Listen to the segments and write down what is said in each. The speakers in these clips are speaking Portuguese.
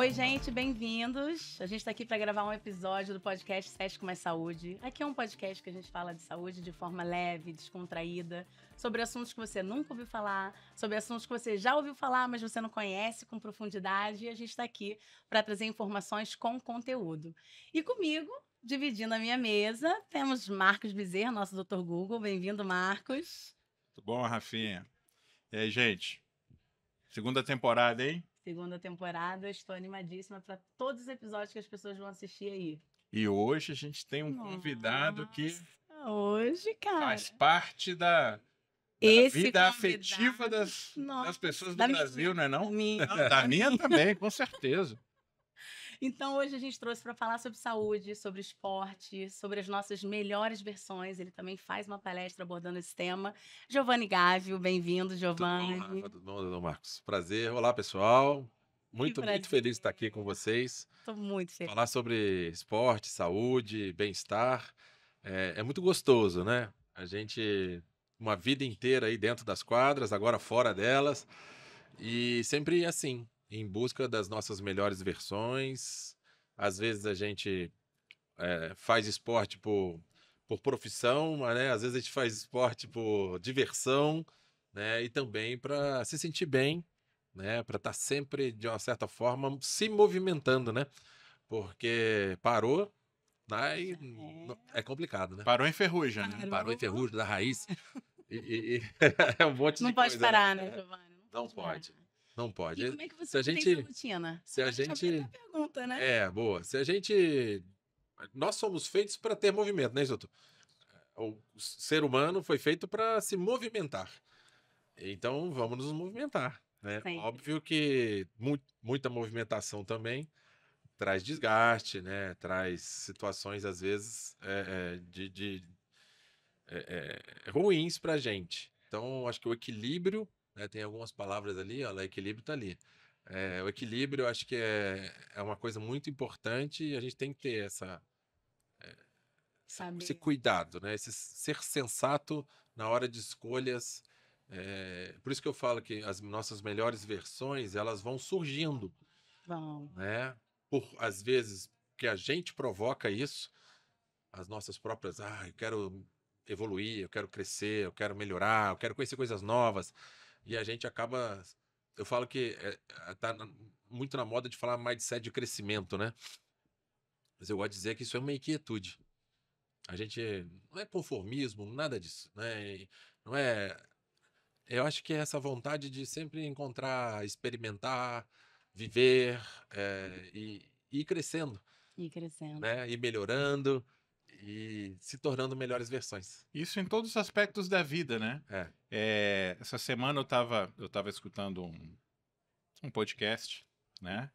Oi, gente, bem-vindos. A gente está aqui para gravar um episódio do podcast Sesc Mais Saúde. Aqui é um podcast que a gente fala de saúde de forma leve, descontraída, sobre assuntos que você nunca ouviu falar, sobre assuntos que você já ouviu falar, mas você não conhece com profundidade. E a gente está aqui para trazer informações com conteúdo. E comigo, dividindo a minha mesa, temos Marcos Bezerra, nosso doutor Google. Bem-vindo, Marcos. Tudo bom, Rafinha? E aí, gente? Segunda temporada, hein? Segunda temporada, estou animadíssima para todos os episódios que as pessoas vão assistir aí. E hoje a gente tem um Nossa, convidado que hoje, cara, faz parte da, da vida afetiva das, das pessoas do da Brasil, minha, não é não? Minha. Da minha também, com certeza. Então, hoje a gente trouxe para falar sobre saúde, sobre esporte, sobre as nossas melhores versões. Ele também faz uma palestra abordando esse tema. Giovanni Gávio, bem-vindo, Giovanni. Tudo bom, Tudo bom, doutor Marcos? Prazer. Olá, pessoal. Muito, muito feliz de estar aqui com vocês. Estou muito feliz. Falar sobre esporte, saúde, bem-estar. É, é muito gostoso, né? A gente, uma vida inteira aí dentro das quadras, agora fora delas. E sempre assim, em busca das nossas melhores versões. Às vezes a gente é, faz esporte por, por profissão, né? às vezes a gente faz esporte por diversão, né? e também para se sentir bem, né? para estar tá sempre, de uma certa forma, se movimentando, né? porque parou, Aí né, é complicado, né? Parou em ferrugem, né? Parou, Parou em ferrugem da raiz. E, e, e... é um monte não de coisa. Né? Né, não pode parar, né, Giovana? Não, não pode. Não pode. E como é que você se a gente, rotina? Se a gente. pergunta, né? É, boa. Se a gente. Nós somos feitos para ter movimento, né, Zuto? O ser humano foi feito para se movimentar. Então, vamos nos movimentar. Né? Óbvio que mu muita movimentação também traz desgaste, né? Traz situações, às vezes, é, é, de, de é, é ruins para gente. Então, acho que o equilíbrio né? Tem algumas palavras ali, olha equilíbrio está ali. É, o equilíbrio eu acho que é, é uma coisa muito importante e a gente tem que ter essa, é, esse cuidado, né? Esse ser sensato na hora de escolhas. É, por isso que eu falo que as nossas melhores versões elas vão surgindo. Vão. Né? Por, às vezes, que a gente provoca isso, as nossas próprias, ah, eu quero evoluir, eu quero crescer, eu quero melhorar, eu quero conhecer coisas novas. E a gente acaba. Eu falo que é, é tá muito na moda de falar mindset de crescimento, né? Mas eu gosto de dizer que isso é uma inquietude. A gente não é conformismo, nada disso, né? Não é. Eu acho que é essa vontade de sempre encontrar, experimentar, viver é, e, e ir crescendo. E crescendo. Né? E melhorando e se tornando melhores versões. Isso em todos os aspectos da vida, né? É. é essa semana eu estava eu tava escutando um, um podcast, né?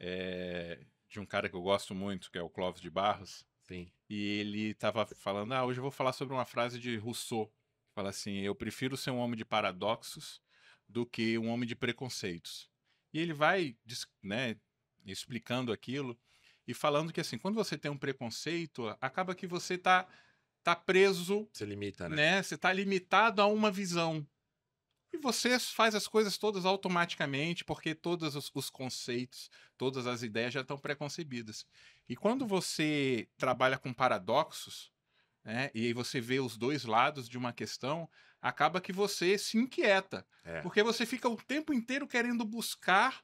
É, de um cara que eu gosto muito, que é o Clóvis de Barros. Sim. E ele estava falando, ah, hoje eu vou falar sobre uma frase de Rousseau. fala assim, eu prefiro ser um homem de paradoxos do que um homem de preconceitos. E ele vai, né, explicando aquilo. E falando que, assim, quando você tem um preconceito, acaba que você está tá preso. Você limita, né? né? Você está limitado a uma visão. E você faz as coisas todas automaticamente, porque todos os, os, conceitos, todas as ideias já estão preconcebidas. E quando você trabalha com paradoxos, né, e aí você vê os dois lados de uma questão, acaba que você se inquieta. É. Porque você fica o tempo inteiro querendo buscar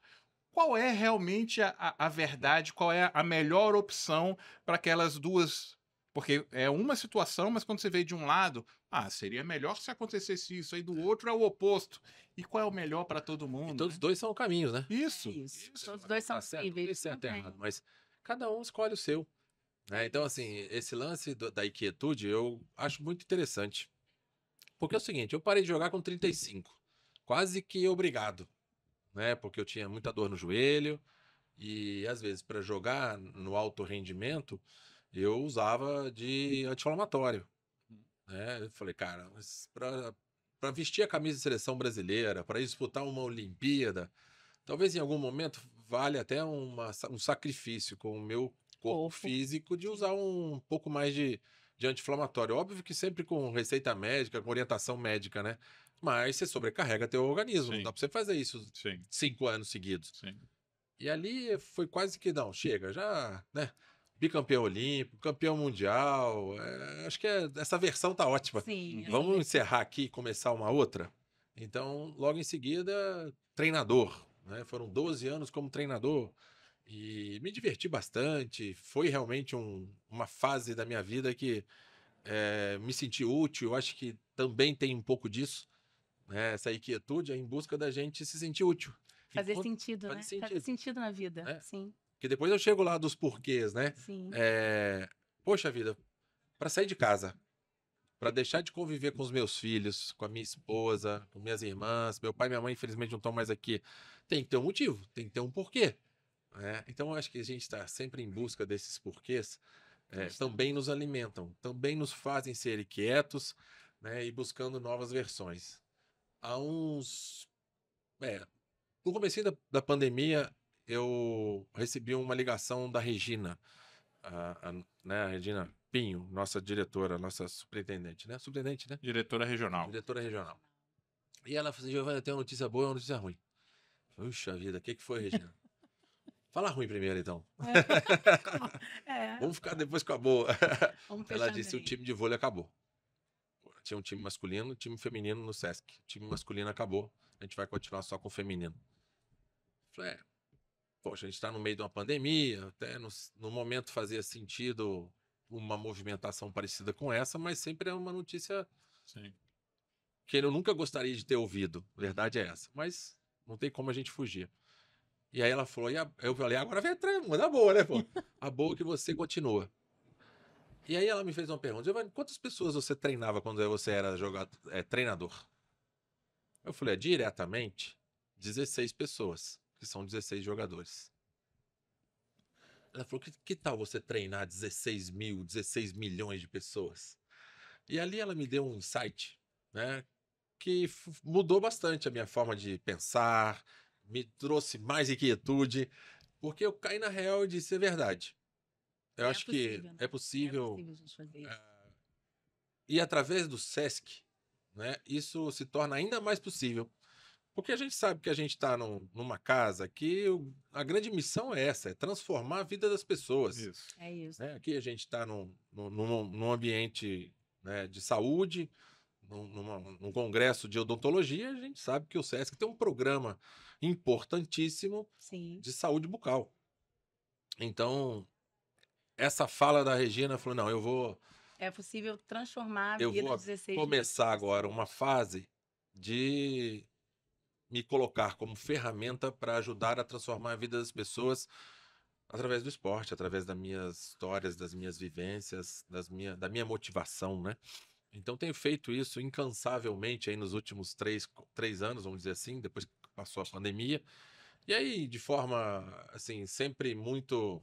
qual é realmente a, a verdade, qual é a melhor opção para aquelas duas porque é uma situação, mas quando você vê de um lado, ah, seria melhor se acontecesse isso, aí do outro é o oposto. E qual é o melhor para todo mundo? E todos né? dois são caminhos, né? Isso. É isso. isso. Todos dois são tá Certo, certo, é errado, mas cada um escolhe o seu. Né? Então, assim, esse lance do, da inquietude eu acho muito interessante. Porque é o seguinte, eu parei de jogar com 35. Quase que obrigado né? Porque eu tinha muita dor no joelho e às vezes para jogar no alto rendimento eu usava de anti-inflamatório, né? Eu falei, cara, para vestir a camisa de seleção brasileira, para disputar uma Olimpíada, talvez em algum momento vale até uma, um sacrifício com o meu corpo Ofo. físico de usar um pouco mais de, de anti-inflamatório. Óbvio que sempre com receita médica, com orientação médica, né? mas você sobrecarrega teu organismo. Sim. Não dá para você fazer isso Sim. cinco anos seguidos. Sim. E ali foi quase que não, chega, já, né? Bicampeão olímpico, campeão mundial. É, acho que é, essa versão tá ótima. Sim, Vamos encerrar aqui e começar uma outra? Então, logo em seguida, treinador. Né? Foram 12 anos como treinador e me diverti bastante. Foi realmente um, uma fase da minha vida que é, me senti útil. Acho que também tem um pouco disso né, essa inquietude é em busca da gente se sentir útil. Fazer sentido, né? fazer né? Sentido. Fazer sentido na vida, é. sim. Que depois eu chego lá dos porquês, né? Sim. É, poxa vida, para sair de casa, para deixar de conviver com os meus filhos, com a minha esposa, com minhas irmãs, meu pai e minha mãe infelizmente não estão mais aqui, tem que ter um motivo, tem que ter um porquê. Né? Então eu acho que a gente está sempre em busca desses porquês. É, também nos alimentam, também nos fazem ser quietos né, e buscando novas versões há uns. É, no começo da, da pandemia, eu recebi uma ligação da Regina, a, a, né, a Regina Pinho, nossa diretora, nossa superintendente, né? Superintendente, né? Diretora regional. Diretora regional. E ela falou assim: tem uma notícia boa e uma notícia ruim. Puxa vida, o que, que foi, Regina? Fala ruim primeiro, então. É. é. Vamos ficar depois com a boa. Vamos ela disse: bem. o time de vôlei acabou. Tinha um time masculino, um time feminino no Sesc. O time masculino acabou, a gente vai continuar só com o feminino. Falei, é, poxa, a gente está no meio de uma pandemia, até no, no momento fazia sentido uma movimentação parecida com essa, mas sempre é uma notícia Sim. que eu nunca gostaria de ter ouvido. A verdade é essa. Mas não tem como a gente fugir. E aí ela falou, e a, eu falei, agora vem a, manda boa, né, pô? A boa é que você continua. E aí ela me fez uma pergunta: Giovanni, quantas pessoas você treinava quando você era jogador, é, treinador? Eu falei: é, diretamente, 16 pessoas, que são 16 jogadores. Ela falou: que, que tal você treinar 16 mil, 16 milhões de pessoas? E ali ela me deu um insight, né? Que mudou bastante a minha forma de pensar, me trouxe mais inquietude, porque eu caí na real e disse: é verdade eu é acho possível, que né? é, é possível. É possível a gente fazer e eh, através do SESC, né, isso se torna ainda mais possível. Porque a gente sabe que a gente está numa casa que o, a grande missão é essa, é transformar a vida das pessoas. Isso. É isso. Né? Aqui a gente está num, num, num, ambiente né, de saúde, num, numa, num congresso de odontologia, a gente sabe que o SESC tem um programa importantíssimo Sim. de saúde bucal. Então, essa fala da Regina falou: não, eu vou. É possível transformar a eu vida vou 16 começar dias. agora uma fase de me colocar como ferramenta para ajudar a transformar a vida das pessoas através do esporte, através das minhas histórias, das minhas vivências, das minha, da minha motivação, né? Então tenho feito isso incansavelmente aí nos últimos três, três anos, vamos dizer assim, depois que passou a pandemia. E aí, de forma, assim, sempre muito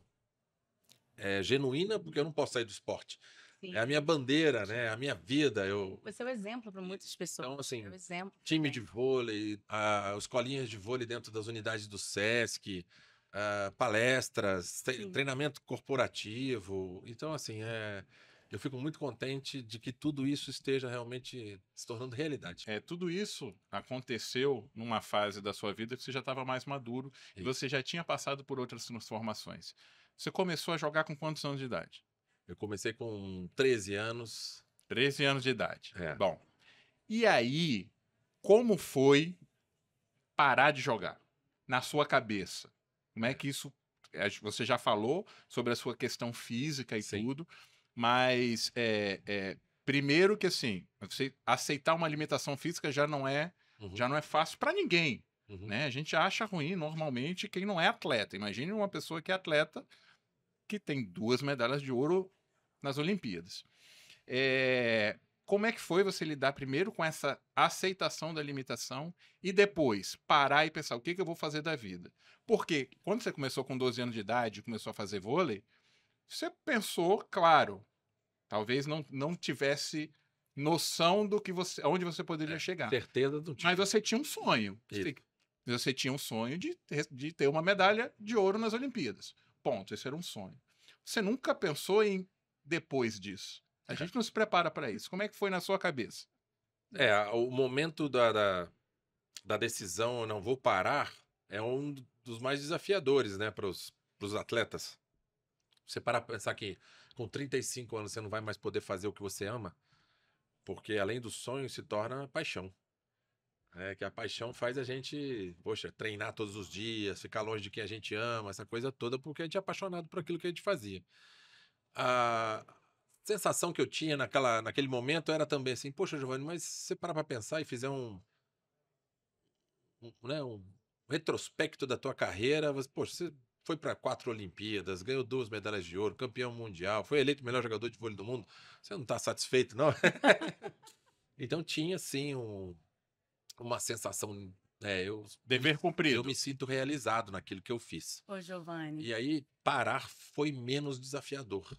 é, genuína, porque eu não posso sair do esporte. Sim. É a minha bandeira, né? É a minha vida. Eu... Você é um exemplo para muitas pessoas. Então, assim, é um exemplo, time de vôlei, a, escolinhas de vôlei dentro das unidades do SESC, a, ah, palestras, treinamento corporativo. Então, assim, é, eu fico muito contente de que tudo isso esteja realmente se tornando realidade. É, tudo isso aconteceu numa fase da sua vida que você já estava mais maduro e você já tinha passado por outras transformações. Você começou a jogar com quantos anos de idade? Eu comecei com 13 anos. 13 anos de idade. É. Bom. E aí, como foi parar de jogar? Na sua cabeça. Como é, é. que isso. É, você já falou sobre a sua questão física e Sim. tudo, mas é, é, primeiro que assim, você aceitar uma alimentação física já não é, uhum. já não é fácil para ninguém. Uhum. Né? A gente acha ruim normalmente quem não é atleta. Imagine uma pessoa que é atleta que tem duas medalhas de ouro nas Olimpíadas. É, como é que foi você lidar primeiro com essa aceitação da limitação e depois parar e pensar o que, que eu vou fazer da vida? Porque quando você começou com 12 anos de idade, e começou a fazer vôlei, você pensou, claro, talvez não, não tivesse noção do que você, onde você poderia é, chegar. Certeza do tipo. Mas você tinha um sonho. Você, você, tinha um sonho de, de ter uma medalha de ouro nas Olimpíadas. Ponto. Esse era um sonho. Você nunca pensou em depois disso. A é. gente não se prepara para isso. Como é que foi na sua cabeça? É, o momento da, da, da decisão, eu não vou parar, é um dos mais desafiadores, né, para os atletas. Você parar para pensar que com 35 anos você não vai mais poder fazer o que você ama, porque além do sonho se torna paixão. É, que a paixão faz a gente, poxa, treinar todos os dias, ficar longe de quem a gente ama, essa coisa toda, porque a gente é apaixonado por aquilo que a gente fazia. A sensação que eu tinha naquela, naquele momento era também assim, poxa, Giovanni, mas você parar para pensar e fizer um, um, né, um retrospecto da tua carreira, você, poxa, você foi para quatro Olimpíadas, ganhou duas medalhas de ouro, campeão mundial, foi eleito o melhor jogador de vôlei do mundo, você não está satisfeito, não? então tinha, assim um uma sensação. É, eu, Dever cumprido. Eu me sinto realizado naquilo que eu fiz. Ô, Giovanni. E aí, parar foi menos desafiador.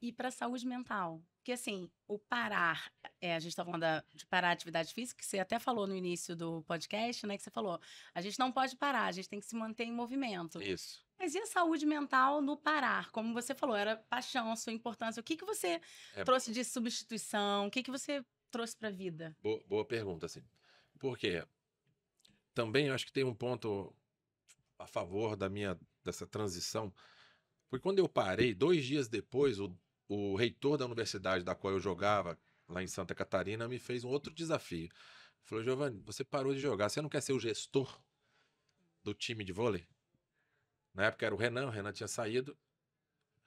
E para a saúde mental? Porque, assim, o parar, é, a gente está falando da, de parar a atividade física, que você até falou no início do podcast, né? Que você falou, a gente não pode parar, a gente tem que se manter em movimento. Isso. Mas e a saúde mental no parar? Como você falou, era paixão, sua importância. O que, que você é... trouxe de substituição? O que, que você trouxe para a vida? Boa, boa pergunta, assim. Porque também acho que tem um ponto a favor da minha dessa transição, porque quando eu parei, dois dias depois, o, o reitor da universidade da qual eu jogava, lá em Santa Catarina, me fez um outro desafio. Falou, Giovanni, você parou de jogar, você não quer ser o gestor do time de vôlei? Na época era o Renan, o Renan tinha saído.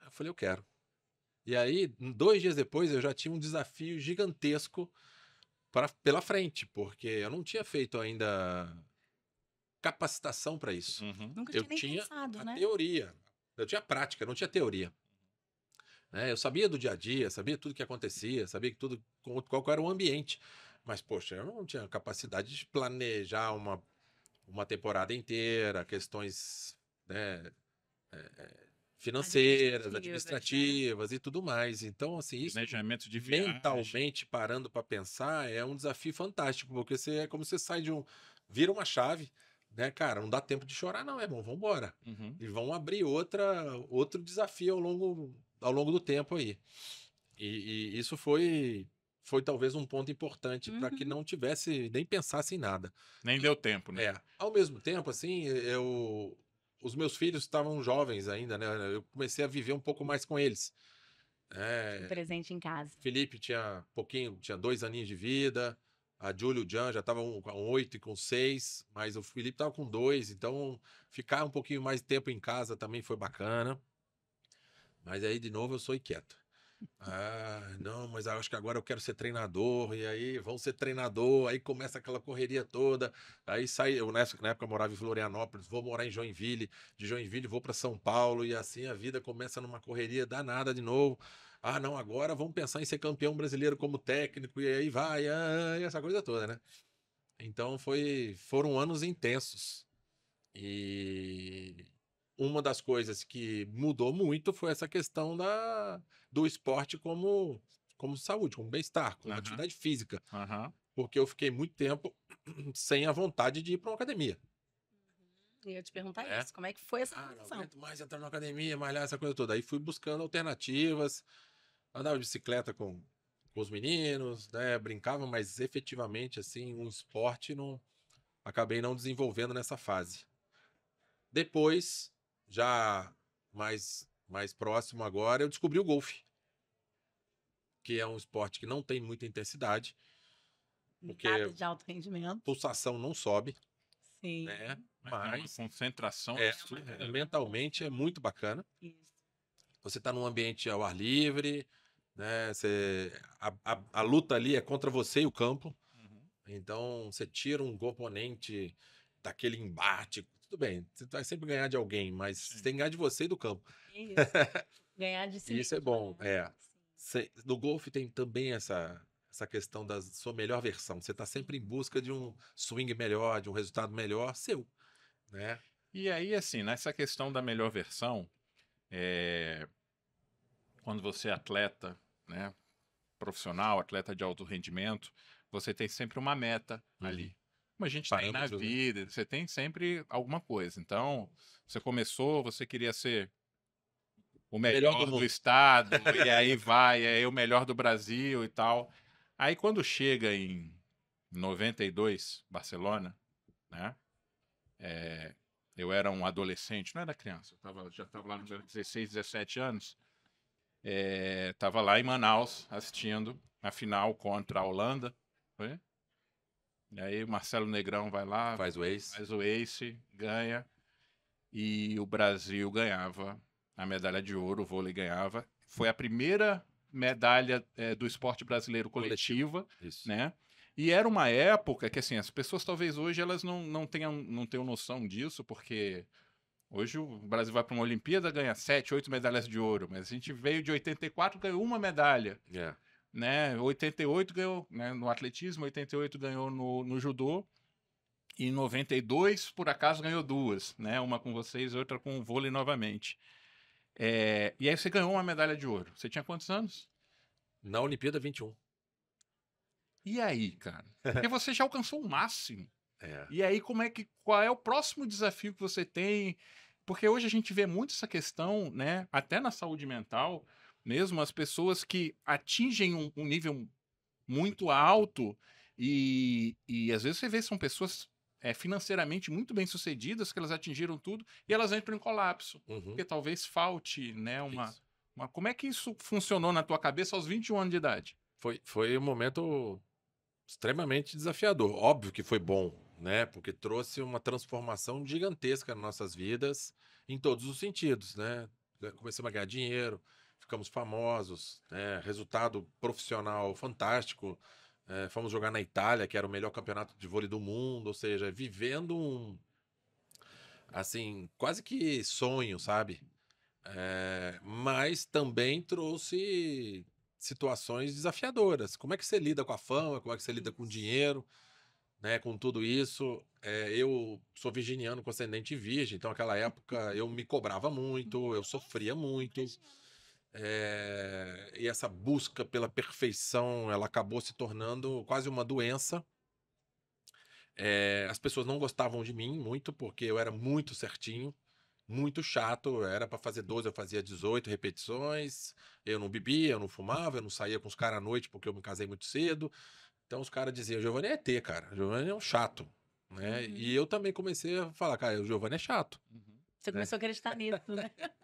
Eu falei, eu quero. E aí, dois dias depois, eu já tinha um desafio gigantesco pra, pela frente, porque eu não tinha feito ainda capacitação para isso. Uhum. Nunca eu tinha, pensado, a né? teoria, eu tinha prática, não tinha teoria. Né? Eu sabia do dia a dia, sabia tudo que acontecia, sabia que tudo qual era o ambiente, mas poxa, eu não tinha capacidade de planejar uma uma temporada inteira, questões né, é, é, financeiras, né? administrativas né? e tudo mais. Então, assim, isso Planejamento de viagem. mentalmente parando para pensar é um desafio fantástico, porque você é como você sai de um vira uma chave, né, cara, não dá tempo de chorar não, é bom, vamos embora. Uhum. E vão abrir outra outro desafio ao longo ao longo do tempo aí. E, e isso foi foi talvez um ponto importante uhum. para que não tivesse nem pensasse em nada. Nem deu tempo, né? É. Ao mesmo tempo, assim, eu os meus filhos estavam jovens ainda, né? Eu comecei a viver um pouco mais com eles. É, presente em casa. Felipe tinha pouquinho, tinha dois aninhos de vida. A Júlia e o Jan já estavam com oito e com seis, mas o Felipe estava com dois, então ficar um pouquinho mais tempo em casa também foi bacana. Mas aí, de novo, eu sou inquieto. Ah, não, mas acho que agora eu quero ser treinador, e aí vão ser treinador, aí começa aquela correria toda, aí sai, eu nessa, na época eu morava em Florianópolis, vou morar em Joinville, de Joinville vou para São Paulo, e assim a vida começa numa correria danada de novo. Ah, não, agora vamos pensar em ser campeão brasileiro como técnico, e aí vai, ah, ah e essa coisa toda, né? Então foi, foram anos intensos. E uma das coisas que mudou muito foi essa questão da, do esporte como, como saúde, como bem-estar, como uhum. atividade física. Uhum. Porque eu fiquei muito tempo sem a vontade de ir para uma academia. Uhum. E eu te perguntar é. isso, como é que foi essa ah, Não mais entrar na academia, malhar, essa coisa toda. Aí fui buscando alternativas, andava de bicicleta com, com os meninos, né, brincava, mas efetivamente, assim, um esporte não... Acabei não desenvolvendo nessa fase. Depois, já mais mais próximo agora, eu descobri o golfe. Que é um esporte que não tem muita intensidade. Porque Nada de alto rendimento. Pulsação não sobe. Sim. Né? É, é mas, concentração é, é né? mentalmente é muito bacana. Isso. Você está num ambiente ao ar livre, né? Você, a, a, a, luta ali é contra você e o campo. Uhum. Então você tira um componente daquele embate tudo bem, você vai sempre ganhar de alguém, mas você tem que ganhar de você e do campo. Isso. ganhar de si. Isso é bom, né, é. Assim. no golfe tem também essa, essa questão da sua melhor versão. Você está sempre em busca de um swing melhor, de um resultado melhor seu, né? E aí, assim, nessa questão da melhor versão, é... quando você é atleta, né, profissional, atleta de alto rendimento, você tem sempre uma meta uhum. ali. Como a gente tem na né, né? vida, né? você tem sempre alguma coisa. Então, você começou, você queria ser o melhor, melhor do, do estado, e aí vai, e é, aí o melhor do Brasil e tal. Aí quando chega em 92, Barcelona, né? É, eu era um adolescente, não era criança, eu tava, já estava lá nos 16, 17 anos. Estava eh, é, lá em Manaus assistindo a final contra a Holanda. Foi? E aí Marcelo Negrão vai lá, faz o ace, faz o ace ganha. E o Brasil ganhava a medalha de ouro, o vôlei ganhava. Foi a primeira medalha é, do esporte brasileiro coletiva, Isso. né? E era uma época que, assim, as pessoas talvez hoje elas não, não, tenham, não tenham noção disso, porque hoje o Brasil vai para uma Olimpíada, ganha sete, oito medalhas de ouro, mas a gente veio de 84, ganhou uma medalha. Yeah. É né? 88 ganhou né, no atletismo, 88 ganhou no, no judô. E em 92, por acaso, ganhou duas, né? Uma com vocês, outra com o vôlei novamente. É, e aí você ganhou uma medalha de ouro. Você tinha quantos anos? Na Olimpíada, 21. E aí, cara? Porque você já alcançou o máximo. É. E aí, como é que. Qual é o próximo desafio que você tem? Porque hoje a gente vê muito essa questão, né? Até na saúde mental mesmo, as pessoas que atingem um, um nível muito alto e, e às vezes você vê que são pessoas é, financeiramente muito bem sucedidas, que elas atingiram tudo, e elas entram em colapso. Uhum. Porque talvez falte, né? Uma, uma. Como é que isso funcionou na tua cabeça aos 21 anos de idade? Foi, foi um momento extremamente desafiador. Óbvio que foi bom, né? Porque trouxe uma transformação gigantesca nas nossas vidas, em todos os sentidos, né? Comecei a ganhar dinheiro, ficamos famosos, é, resultado profissional fantástico. É, fomos jogar na Itália, que era o melhor campeonato de vôlei do mundo, ou seja, vivendo um. Assim, quase que sonho, sabe? É, mas também trouxe situações desafiadoras. Como é que você lida com a fama? Como é que você lida com o dinheiro? Né, com tudo isso, é, eu sou virginiano com ascendente virgem, então aquela época eu me cobrava muito, eu sofria muito. É, e essa busca pela perfeição, ela acabou se tornando quase uma doença. É, as pessoas não gostavam de mim muito, porque eu era muito certinho, muito chato. Era para fazer 12, eu fazia 18 repetições. Eu não bebia, eu não fumava, eu não saía com os caras à noite porque eu me casei muito cedo. Então os caras diziam: Giovanni é T, cara. Giovanni é um chato. Né? Uhum. E eu também comecei a falar: cara, o Giovanni é chato. Uhum. Você né? começou né? a acreditar nisso, né?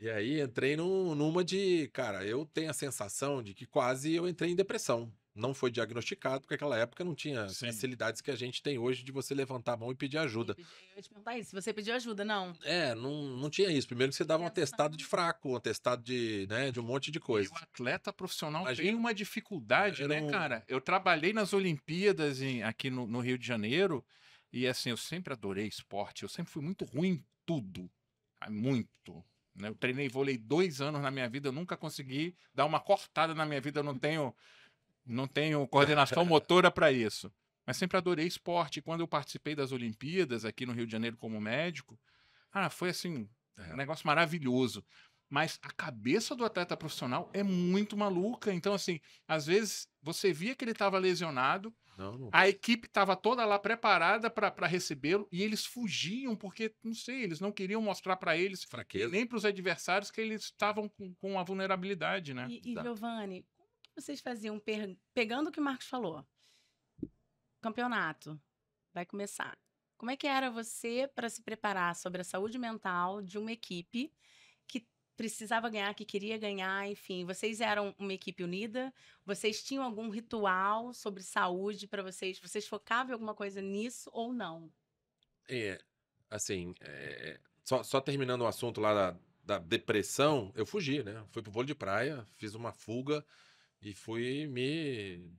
E aí entrei num, numa de, cara, eu tenho a sensação de que quase eu entrei em depressão. Não foi diagnosticado, porque naquela época não tinha Sim. facilidades que a gente tem hoje de você levantar a mão e pedir ajuda. Eu ia te perguntar isso, você pediu ajuda, não? É, não, não tinha isso. Primeiro que você dava um atestado de fraco, um atestado de, né, de um monte de coisa. E o atleta profissional Imagina, tem uma dificuldade, né, um... cara? Eu trabalhei nas Olimpíadas em, aqui no, no Rio de Janeiro, e assim, eu sempre adorei esporte, eu sempre fui muito ruim em tudo. Muito, né? Eu treinei vôlei dois anos na minha vida, eu nunca consegui dar uma cortada na minha vida, eu não tenho, não tenho coordenação motora para isso. Mas sempre adorei esporte. Quando eu participei das Olimpíadas aqui no Rio de Janeiro como médico, ah, foi assim, é. um negócio maravilhoso mas a cabeça do atleta profissional é muito maluca. Então, assim, às vezes você via que ele estava lesionado, não, não. a equipe estava toda lá preparada para recebê-lo e eles fugiam porque, não sei, eles não queriam mostrar para eles, Fraqueza. nem para os adversários, que eles estavam com, com a vulnerabilidade, né? E, e Giovanni, como que vocês faziam, pegando o que o Marcos falou, campeonato vai começar. Como é que era você para se preparar sobre a saúde mental de uma equipe precisava ganhar, que queria ganhar, enfim. Vocês eram uma equipe unida? Vocês tinham algum ritual sobre saúde para vocês? Vocês focavam em alguma coisa nisso ou não? É, assim, é, é, só, só, terminando o assunto lá da, da, depressão, eu fugi, né? Fui pro vôlei de praia, fiz uma fuga e fui me.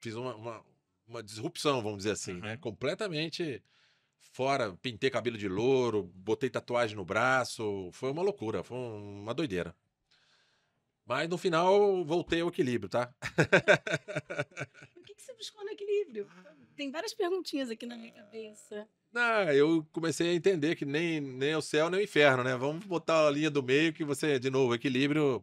Fiz uma, uma, uma disrupção, vamos dizer assim, uhum. né? Completamente fora, pintei cabelo de louro, botei tatuagem no braço. Foi uma loucura, foi uma doideira. Mas no final voltei ao equilíbrio, tá? o que, que você buscou no equilíbrio? Tem várias perguntinhas aqui na minha cabeça. Não, eu comecei a entender que nem, nem o céu nem o inferno, né? Vamos botar a linha do meio que você, de novo, equilíbrio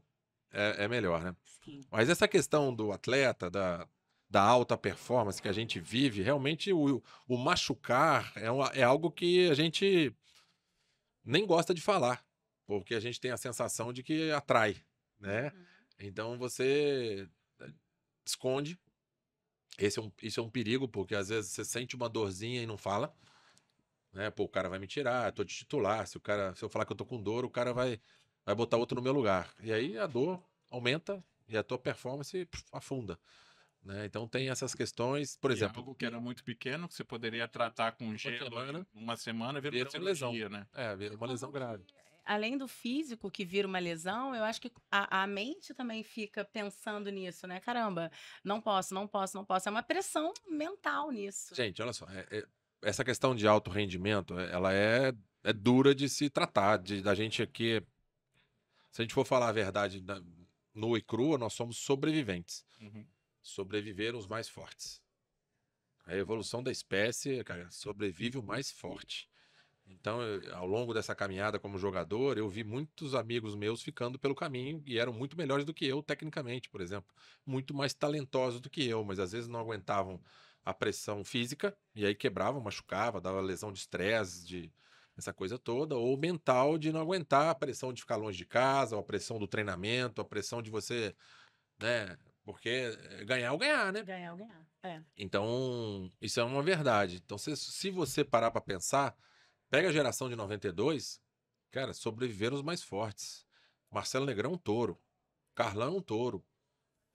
é, é melhor, né? Sim. Mas essa questão do atleta, da, da alta performance que a gente vive, realmente o, o machucar é, é algo que a gente nem gosta de falar, porque a gente tem a sensação de que atrai, né? Uhum. Então você eh, esconde. Esse é um, isso é um perigo, porque às vezes você sente uma dorzinha e não fala. Né? Pô, o cara vai me tirar, eu tô de titular. Se, o cara, se eu falar que eu tô com dor, o cara vai, vai botar outro no meu lugar. E aí a dor aumenta e a tua performance puf, afunda. Né? Então tem essas questões, por e exemplo. Algo que era muito pequeno, que você poderia tratar com uma gelo semana, uma semana vira, vira uma lesão. né? É, vira uma lesão então, grave. Além do físico que vira uma lesão, eu acho que a, a, mente também fica pensando nisso, né? Caramba, não posso, não posso, não posso. É uma pressão mental nisso. Gente, olha só, é, é, essa questão de alto rendimento, é, ela é, é dura de se tratar, de, da gente aqui. Se a gente for falar a verdade nua e crua, nós somos sobreviventes. Uhum sobreviveram os mais fortes. A evolução da espécie, cara, sobrevive o mais forte. Então, eu, ao longo dessa caminhada como jogador, eu vi muitos amigos meus ficando pelo caminho e eram muito melhores do que eu tecnicamente, por exemplo, muito mais talentosos do que eu, mas às vezes não aguentavam a pressão física e aí quebravam, machucava, dava lesão de estresse, de essa coisa toda, ou mental de não aguentar a pressão de ficar longe de casa, a pressão do treinamento, a pressão de você, né, porque eh, ganhar é ou ganhar, né? Ganhar é ou ganhar. É. Então, isso é uma verdade. Então, se, se você parar para pensar, pega a geração de 92, cara, sobreviveram os mais fortes. Marcelo Negrão, um touro. Carlão, um touro.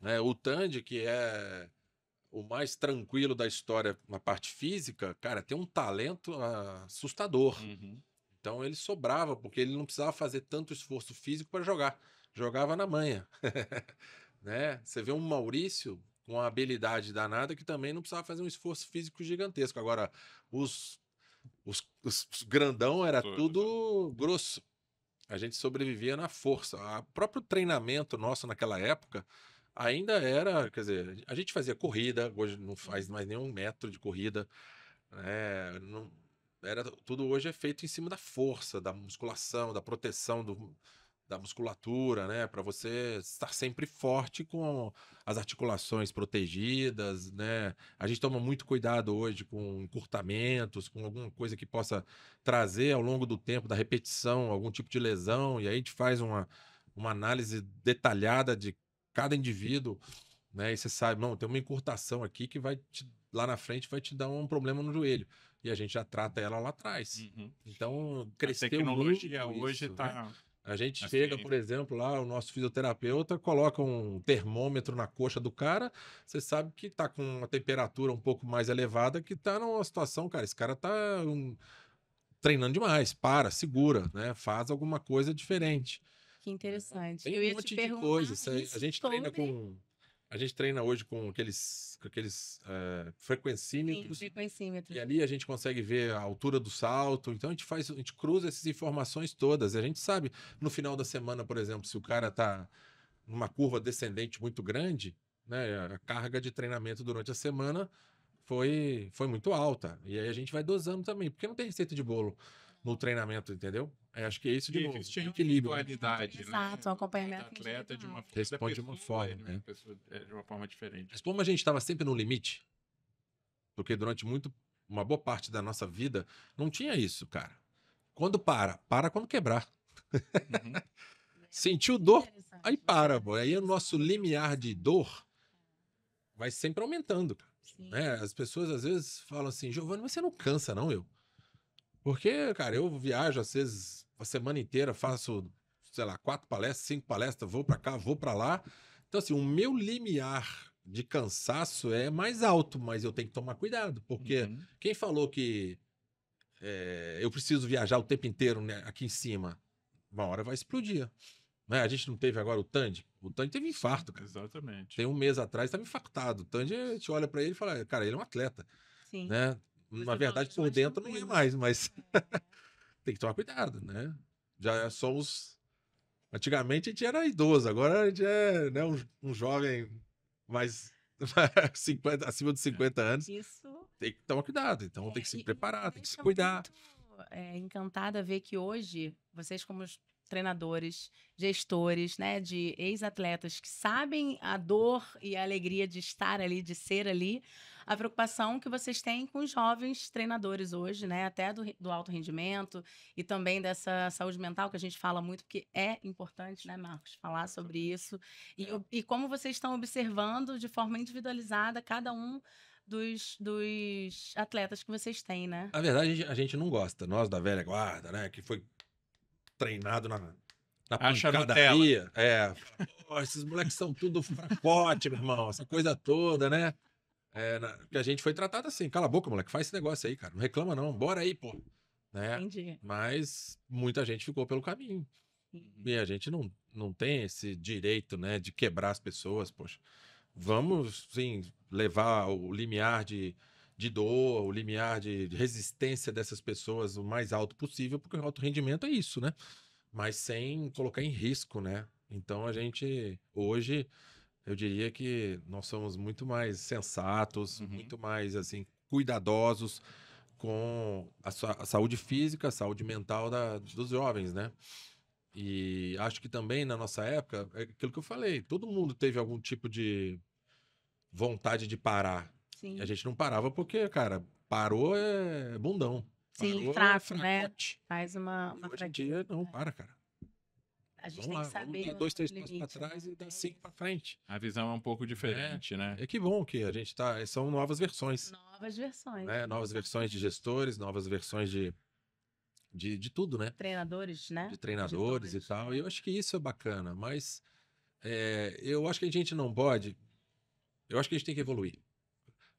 Né? O Tandy, que é o mais tranquilo da história na parte física, cara, tem um talento ah, assustador. Uhum. Então, ele sobrava, porque ele não precisava fazer tanto esforço físico para jogar jogava na manha. né? Você vê um Maurício com uma habilidade danada que também não precisava fazer um esforço físico gigantesco. Agora, os, os, os grandão era tudo né? grosso. A gente sobrevivia na força. O próprio treinamento nosso naquela época ainda era, quer dizer, a gente fazia corrida, hoje não faz mais nenhum metro de corrida, né? Não, era, tudo hoje é feito em cima da força, da musculação, da proteção do, da musculatura, né? Para você estar sempre forte com as articulações protegidas, né? A gente toma muito cuidado hoje com encurtamentos, com alguma coisa que possa trazer ao longo do tempo, da repetição, algum tipo de lesão. E aí a gente faz uma, uma análise detalhada de cada indivíduo, né? E você sabe, não, tem uma encurtação aqui que vai te, lá na frente vai te dar um problema no joelho e a gente já trata ela lá atrás. Uhum. Então, cresceu a tecnologia muito hoje está né? Tá a gente assim, chega, por exemplo, lá, o nosso fisioterapeuta coloca um termômetro na coxa do cara, você sabe que tá com uma temperatura um pouco mais elevada, que tá numa situação, cara, esse cara tá um, treinando demais, para, segura, né? Faz alguma coisa diferente. Que interessante. Tem Eu um ia monte te de coisas A gente treina com a gente treina hoje com aqueles, com aqueles é, frequencímetros. Sim, frequencímetros. E ali a gente consegue ver a altura do salto. Então a gente faz, a gente cruza essas informações todas. E a gente sabe no final da semana, por exemplo, se o cara está numa curva descendente muito grande, né? A carga de treinamento durante a semana foi, foi muito alta. E aí a gente vai dosando também, porque não tem receita de bolo no é. treinamento, entendeu? É, acho que é isso de novo. Existe a né? individualidade, Exato, né? um acompanhamento. O atleta de uma, responde de uma forma, né? né? É, de uma forma diferente. Mas como a gente estava sempre no limite, porque durante muito, uma boa parte da nossa vida não tinha isso, cara. Quando para, para quando quebrar. Uhum. É, Sentiu dor, aí para. Pô. Aí o nosso limiar de dor vai sempre aumentando. Né? As pessoas às vezes falam assim, Giovanni, mas você não cansa não, eu? Porque, cara, eu viajo às vezes a semana inteira, faço, sei lá, quatro palestras, cinco palestras, vou para cá, vou para lá. Então, assim, o meu limiar de cansaço é mais alto, mas eu tenho que tomar cuidado, porque uhum. quem falou que é, eu preciso viajar o tempo inteiro né, aqui em cima, uma hora vai explodir. Né? A gente não teve agora o Tandy? O Tandy teve infarto, cara. Exatamente. Tem um mês atrás, estava infartado. O Tandy, a gente olha para ele e fala, cara, ele é um atleta. Sim. Né? Na verdade, por dentro não é mais, mas é. tem que tomar cuidado, né? Já é, somos. Antigamente a gente era idoso, agora a gente é né, um, um jovem mais 50, acima de 50 anos. Isso. Tem que tomar cuidado, então é, tem que se preparar, tem que se cuidar. Muito, é, encantada a ver que hoje, vocês, como treinadores, gestores, né, de ex-atletas que sabem a dor e a alegria de estar ali, de ser ali, a preocupação que vocês têm com os jovens treinadores hoje, né? Até do, do alto rendimento e também dessa saúde mental que a gente fala muito, porque é importante, né, Marcos, falar sobre uhum. isso. E, e como vocês estão observando de forma individualizada cada um dos, dos atletas que vocês têm, né? Na verdade, a gente, a gente não gosta. Nós da velha guarda, né? Que foi treinado na, na pancadaria. É. esses moleques são tudo fracote, meu irmão. Essa coisa toda, né? É, na, que a gente foi tratado assim, cala a boca, moleque, faz esse negócio aí, cara. Não reclama, não, bora aí, pô. Né? Entendi. Mas muita gente ficou pelo caminho. Uhum. E a gente não, não tem esse direito, né, de quebrar as pessoas, poxa. Vamos, sim, levar o limiar de, de dor, o limiar de resistência dessas pessoas o mais alto possível, porque o alto rendimento é isso, né? Mas sem colocar em risco, né? Então a gente, hoje, eu diria que nós somos muito mais sensatos, uhum. muito mais assim cuidadosos com a, sua, a saúde física, a saúde mental da, dos jovens, né? E acho que também na nossa época, é aquilo que eu falei, todo mundo teve algum tipo de vontade de parar. Sim. A gente não parava porque, cara, parou é bundão. Sim, parou é fraco, é né? Faz uma, uma hoje em dia, não, para, né? cara. A gente vamos tem lá, que saber. Vamos dois, três passos para né? trás né? e dar cinco para frente. A visão é um pouco diferente, é. né? É que bom que a gente está. São novas versões. Novas versões. Né? Novas versões de gestores, novas versões de, de, de tudo, né? Treinadores, né? De treinadores de e tal. E eu acho que isso é bacana, mas é, eu acho que a gente não pode. Eu acho que a gente tem que evoluir.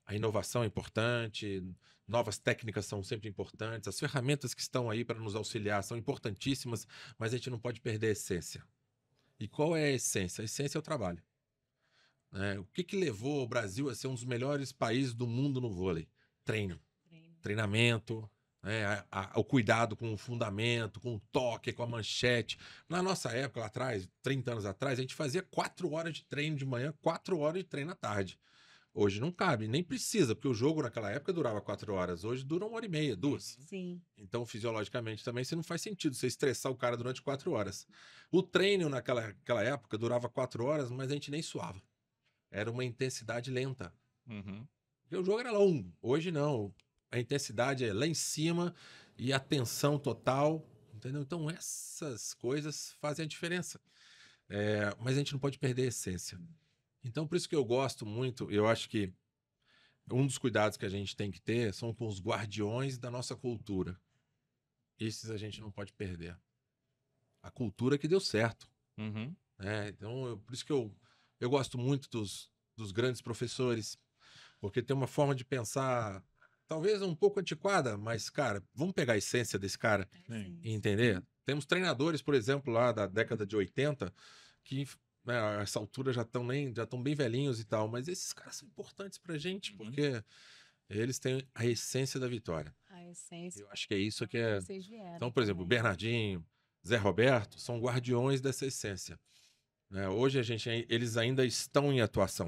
A inovação é importante, novas técnicas são sempre importantes, as ferramentas que estão aí para nos auxiliar são importantíssimas, mas a gente não pode perder a essência. E qual é a essência? A essência é o trabalho. É, o que, que levou o Brasil a ser um dos melhores países do mundo no vôlei? Treino. Treino. Treinamento, né? a, a, o cuidado com o fundamento, com o toque, com a manchete. Na nossa época, lá atrás, 30 anos atrás, a gente fazia quatro horas de treino de manhã, quatro horas de treino à tarde. Hoje não cabe, nem precisa, porque o jogo naquela época durava quatro horas, hoje dura uma hora e meia, duas. Sim. Então, fisiologicamente também, você não faz sentido você estressar o cara durante quatro horas. O treino naquela aquela época durava quatro horas, mas a gente nem suava. Era uma intensidade lenta. Uhum. Porque o jogo era longo. Hoje não. A intensidade é lá em cima e a tensão total, entendeu? Então, essas coisas fazem a diferença. É, mas a gente não pode perder a essência. Então, por isso que eu gosto muito, eu acho que um dos cuidados que a gente tem que ter são com os guardiões da nossa cultura. Esses a gente não pode perder. A cultura que deu certo. Uhum. É, então, eu, por isso que eu, eu gosto muito dos, dos grandes professores, porque tem uma forma de pensar, talvez um pouco antiquada, mas, cara, vamos pegar a essência desse cara é, e entender. Temos treinadores, por exemplo, lá da década de 80, que né, a essa altura já estão nem já estão bem velhinhos e tal, mas esses caras são importantes pra gente, uhum. porque eles têm a essência da vitória. A essência. Eu acho que é isso que é. é vieram, então, por exemplo, o Bernardinho, Zé Roberto são guardiões dessa essência. Né? Hoje a gente eles ainda estão em atuação,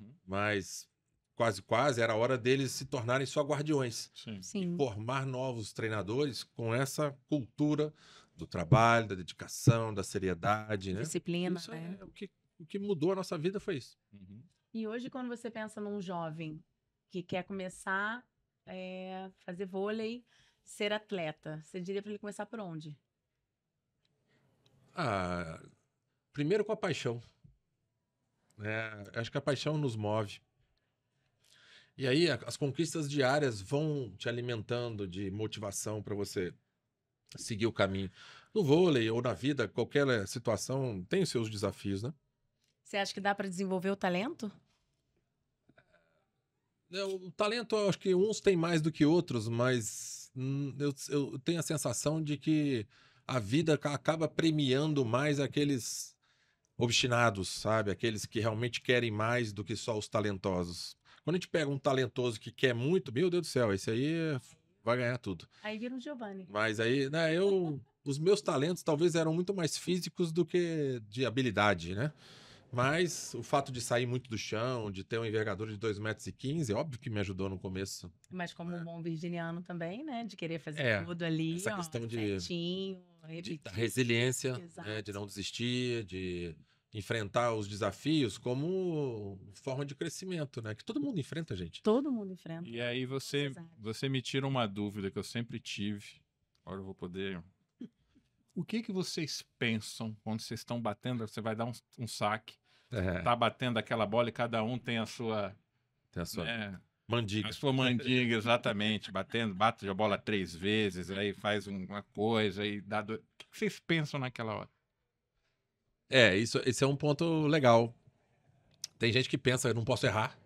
uhum. mas quase quase era a hora deles se tornarem só guardiões Sim. Sim. e formar novos treinadores com essa cultura do trabalho, da dedicação, da seriedade, né? Disciplina, isso né? É, o, que, o que mudou a nossa vida foi isso. Uhum. E hoje, quando você pensa num jovem que quer começar a eh, é, fazer vôlei, ser atleta, você diria para ele começar por onde? Ah, primeiro com a paixão. É, acho que a paixão nos move. E aí as conquistas diárias vão te alimentando de motivação para você seguir o caminho no vôlei ou na vida, qualquer eh, situação tem os seus desafios, né? Você acha que dá para desenvolver o talento? É, o talento, eu acho que uns têm mais do que outros, mas hum, eu, eu, tenho a sensação de que a vida acaba premiando mais aqueles obstinados, sabe? Aqueles que realmente querem mais do que só os talentosos. Quando a gente pega um talentoso que quer muito, meu Deus do céu, esse aí é Vai ganhar tudo. Aí vira o Giovanni. Mas aí, né, eu. os meus talentos talvez eram muito mais físicos do que de habilidade, né? Mas o fato de sair muito do chão, de ter um envergadura de 2,15 metros, e óbvio que me ajudou no começo. Mas como é. um bom virginiano também, né? De querer fazer é, tudo ali, essa ó, questão de, certinho, de, resiliência, né, de não desistir, de enfrentar os desafios como forma de crescimento, né? Que todo mundo enfrenta, gente. Todo mundo enfrenta. E aí você, você me tira uma dúvida que eu sempre tive. Agora eu vou poder. O que que vocês pensam quando vocês estão batendo? Você vai dar um, um saque, é. tá batendo aquela bola e cada um tem a sua, tem a sua né, mandiga, a sua mandiga exatamente, batendo, bate a bola três vezes, aí faz uma coisa e dá. Do... O que vocês pensam naquela hora? É, isso, esse é um ponto legal. Tem gente que pensa, eu não posso errar,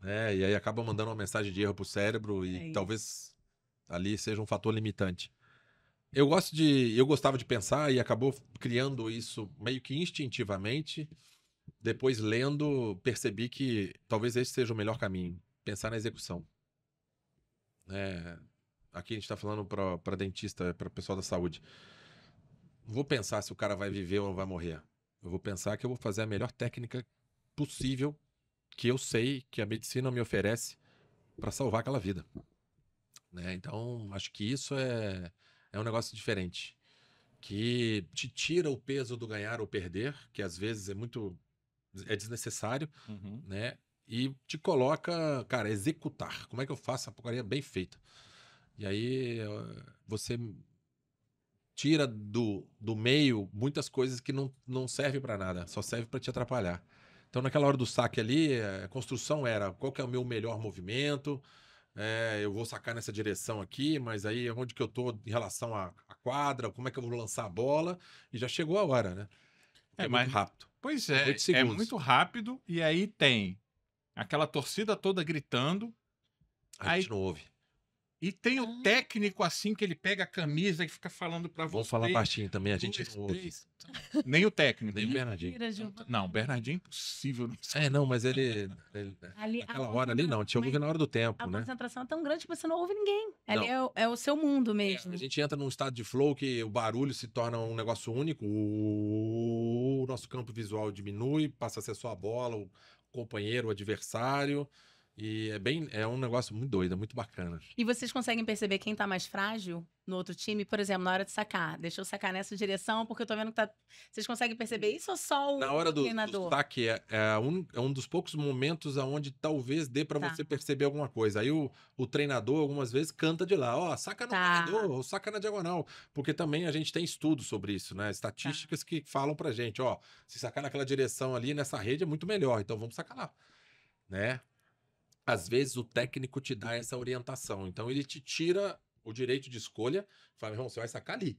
né? E aí acaba mandando uma mensagem de erro pro cérebro e é talvez ali seja um fator limitante. Eu gosto de, eu gostava de pensar e acabou criando isso meio que instintivamente. Depois lendo, percebi que talvez esse seja o melhor caminho, pensar na execução. É, aqui a gente está falando para dentista, é, para pessoal da saúde. Vou pensar se o cara vai viver ou vai morrer. Eu vou pensar que eu vou fazer a melhor técnica possível que eu sei que a medicina me oferece para salvar aquela vida. Né? Então, acho que isso é, é um negócio diferente. Que te tira o peso do ganhar ou perder, que às vezes é muito. é desnecessário, uhum. né? E te coloca, cara, executar. Como é que eu faço a porcaria bem feita? E aí você tira do, do meio muitas coisas que não, não servem para nada, só serve para te atrapalhar. Então, naquela hora do saque ali, a eh, construção era qual que é o meu melhor movimento, é, eu vou sacar nessa direção aqui, mas aí onde que eu tô em relação à, à quadra, como é que eu vou lançar a bola, e já chegou a hora, né? É, é muito rápido. Pois é, é, é muito rápido, e aí tem aquela torcida toda gritando. A aí, gente não ouve. E tem o ah. técnico assim que ele pega a camisa e fica falando para você. Vamos falar baixinho também, a gente não ouve. Tá. Nem o técnico. Nem o né? Bernardinho. Não, o Bernardinho é impossível. é, não, mas ele. ele ali, aquela hora ali não, tinha ouvido na hora do tempo. A né? concentração é tão grande que você não ouve ninguém. Ali é o, é, o seu mundo é, mesmo. É, a gente entra num estado de flow que o barulho se torna um negócio único, o nosso campo visual diminui, passa a ser só a bola, o companheiro, o adversário. E é bem, é um negócio muito doido, é muito bacana. E vocês conseguem perceber quem tá mais frágil no outro time, por exemplo, na hora de sacar? Deixa eu sacar nessa direção, porque eu tô vendo que tá. Vocês conseguem perceber isso ou só o Na hora do, do saque é, é, um, é um dos poucos momentos aonde talvez dê para tá. você perceber alguma coisa. Aí o, o treinador, algumas vezes, canta de lá, ó, oh, saca no tá. corredor, ou saca na diagonal. Porque também a gente tem estudos sobre isso, né? Estatísticas tá. que falam pra gente, ó, oh, se sacar naquela direção ali, nessa rede, é muito melhor, então vamos sacar lá. Né? às vezes o técnico te dá essa orientação. Então ele te tira o direito de escolha, fala, irmão, você vai sacar ali.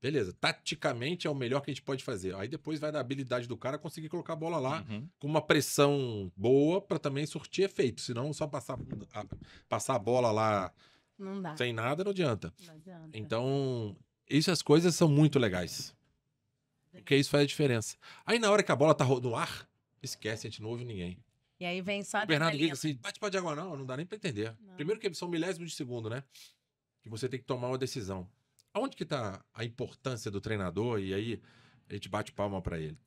Beleza, taticamente é o melhor que a gente pode fazer. Aí depois vai da habilidade do cara conseguir colocar a bola lá uhum. com uma pressão boa para também surtir efeito. Senão só passar a, passar a bola lá sem nada não adianta. não adianta. Então, essas coisas são muito legais. Porque isso faz a diferença. Aí na hora que a bola tá no ar, esquece, a gente não ouve ninguém. E aí vem só. O Bernardo Guiga, assim, bate pra diagonal, não dá nem pra entender. Não. Primeiro que são milésimos de segundo, né? Que você tem que tomar uma decisão. Aonde que tá a importância do treinador? E aí a gente bate palma para ele.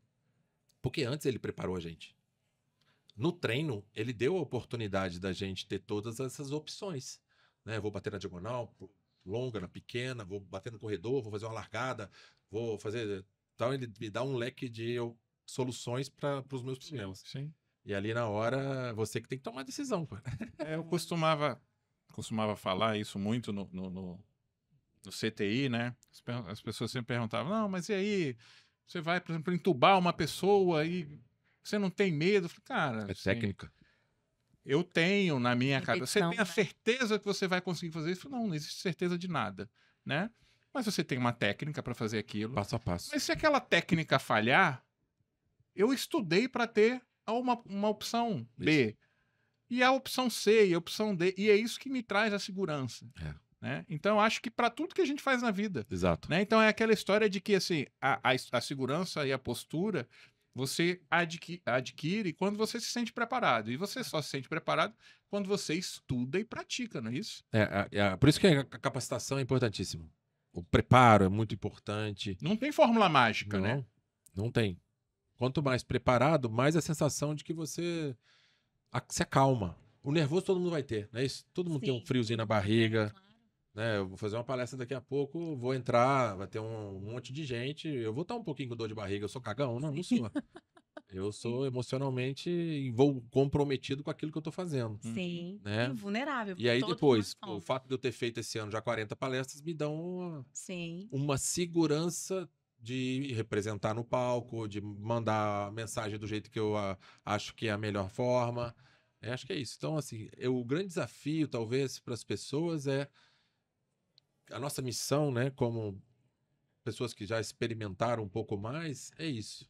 Porque antes ele preparou a gente. No treino, ele deu a oportunidade da gente ter todas essas opções. Né? Vou bater na diagonal, longa, na pequena, vou bater no corredor, vou fazer uma largada, vou fazer. Então, ele me dá um leque de soluções para os meus problemas. Sim. E ali na hora, você que tem que tomar a decisão. É, eu costumava, costumava falar isso muito no, no, no, no CTI, né? As, as, pessoas sempre perguntavam: não, mas e aí? Você vai, por exemplo, entubar uma pessoa e você não tem medo? Falei, Cara. É assim, técnica. Eu tenho na minha cabeça. Você tem a né? certeza que você vai conseguir fazer isso? Não, não existe certeza de nada, né? Mas você tem uma técnica para fazer aquilo. Passo a passo. Mas se aquela técnica falhar, eu estudei para ter há uma, uma opção B. E a opção C e a opção D. E é isso que me traz a segurança. É. Né? Então, acho que para tudo que a gente faz na vida. Exato. Né? Então, é aquela história de que assim, a, a, a segurança e a postura você adqui, adquire quando você se sente preparado. E você é. só se sente preparado quando você estuda e pratica, não é isso? É, é, é por isso que a capacitação é importantíssima. O preparo é muito importante. Não tem fórmula mágica, não, né? Não tem. Quanto mais preparado, mais a sensação de que você se acalma. O nervoso todo mundo vai ter, não é isso? Todo mundo Sim. tem um friozinho na barriga. Né, eu vou fazer uma palestra daqui a pouco, vou entrar, vai ter um monte de gente. Eu vou estar um pouquinho com dor de barriga, eu sou cagão, não, não sou. Eu sou emocionalmente vou comprometido com aquilo que eu estou fazendo. Sim. Uhum. Né? E vulnerável. E aí depois, é o fato de eu ter feito esse ano já 40 palestras me dão uma, Sim. uma segurança de representar no palco, de mandar a mensagem do jeito que eu a, acho que é a melhor forma. É, acho que é isso. Então, assim, eu, é, o grande desafio, talvez, para as pessoas é a nossa missão, né, como pessoas que já experimentaram um pouco mais, é isso.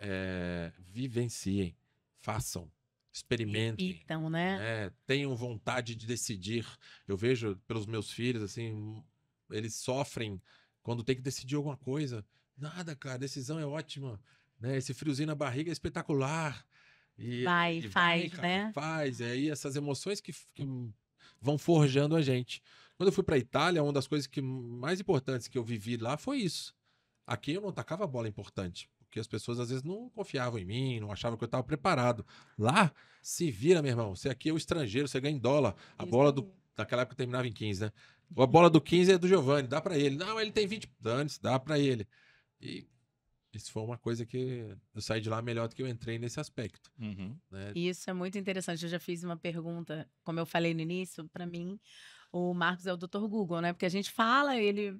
É, vivenciem, façam, experimentem. Então, né? né? Tenham vontade de decidir. Eu vejo pelos meus filhos, assim, eles sofrem quando tem que decidir alguma coisa, nada, cara, decisão é ótima. Né? Esse friozinho na barriga é espetacular. E, vai, e faz, vai, cara, né? Faz. E aí ah. essas emoções que, que vão forjando a gente. Quando eu fui para Itália, uma das coisas que mais importantes que eu vivi lá foi isso. Aqui eu não tacava bola importante, porque as pessoas às vezes não confiavam em mim, não achavam que eu estava preparado. Lá, se vira, meu irmão. Você aqui é o estrangeiro, você ganha em dólar. A isso bola do Naquela época terminava em 15, né? A bola do 15 é do Giovanni, dá para ele. Não, ele tem 20. anos, dá para ele. E isso foi uma coisa que eu saí de lá melhor do que eu entrei nesse aspecto. Uhum. Né? Isso é muito interessante. Eu já fiz uma pergunta, como eu falei no início, para mim, o Marcos é o Dr. Google, né? Porque a gente fala, ele.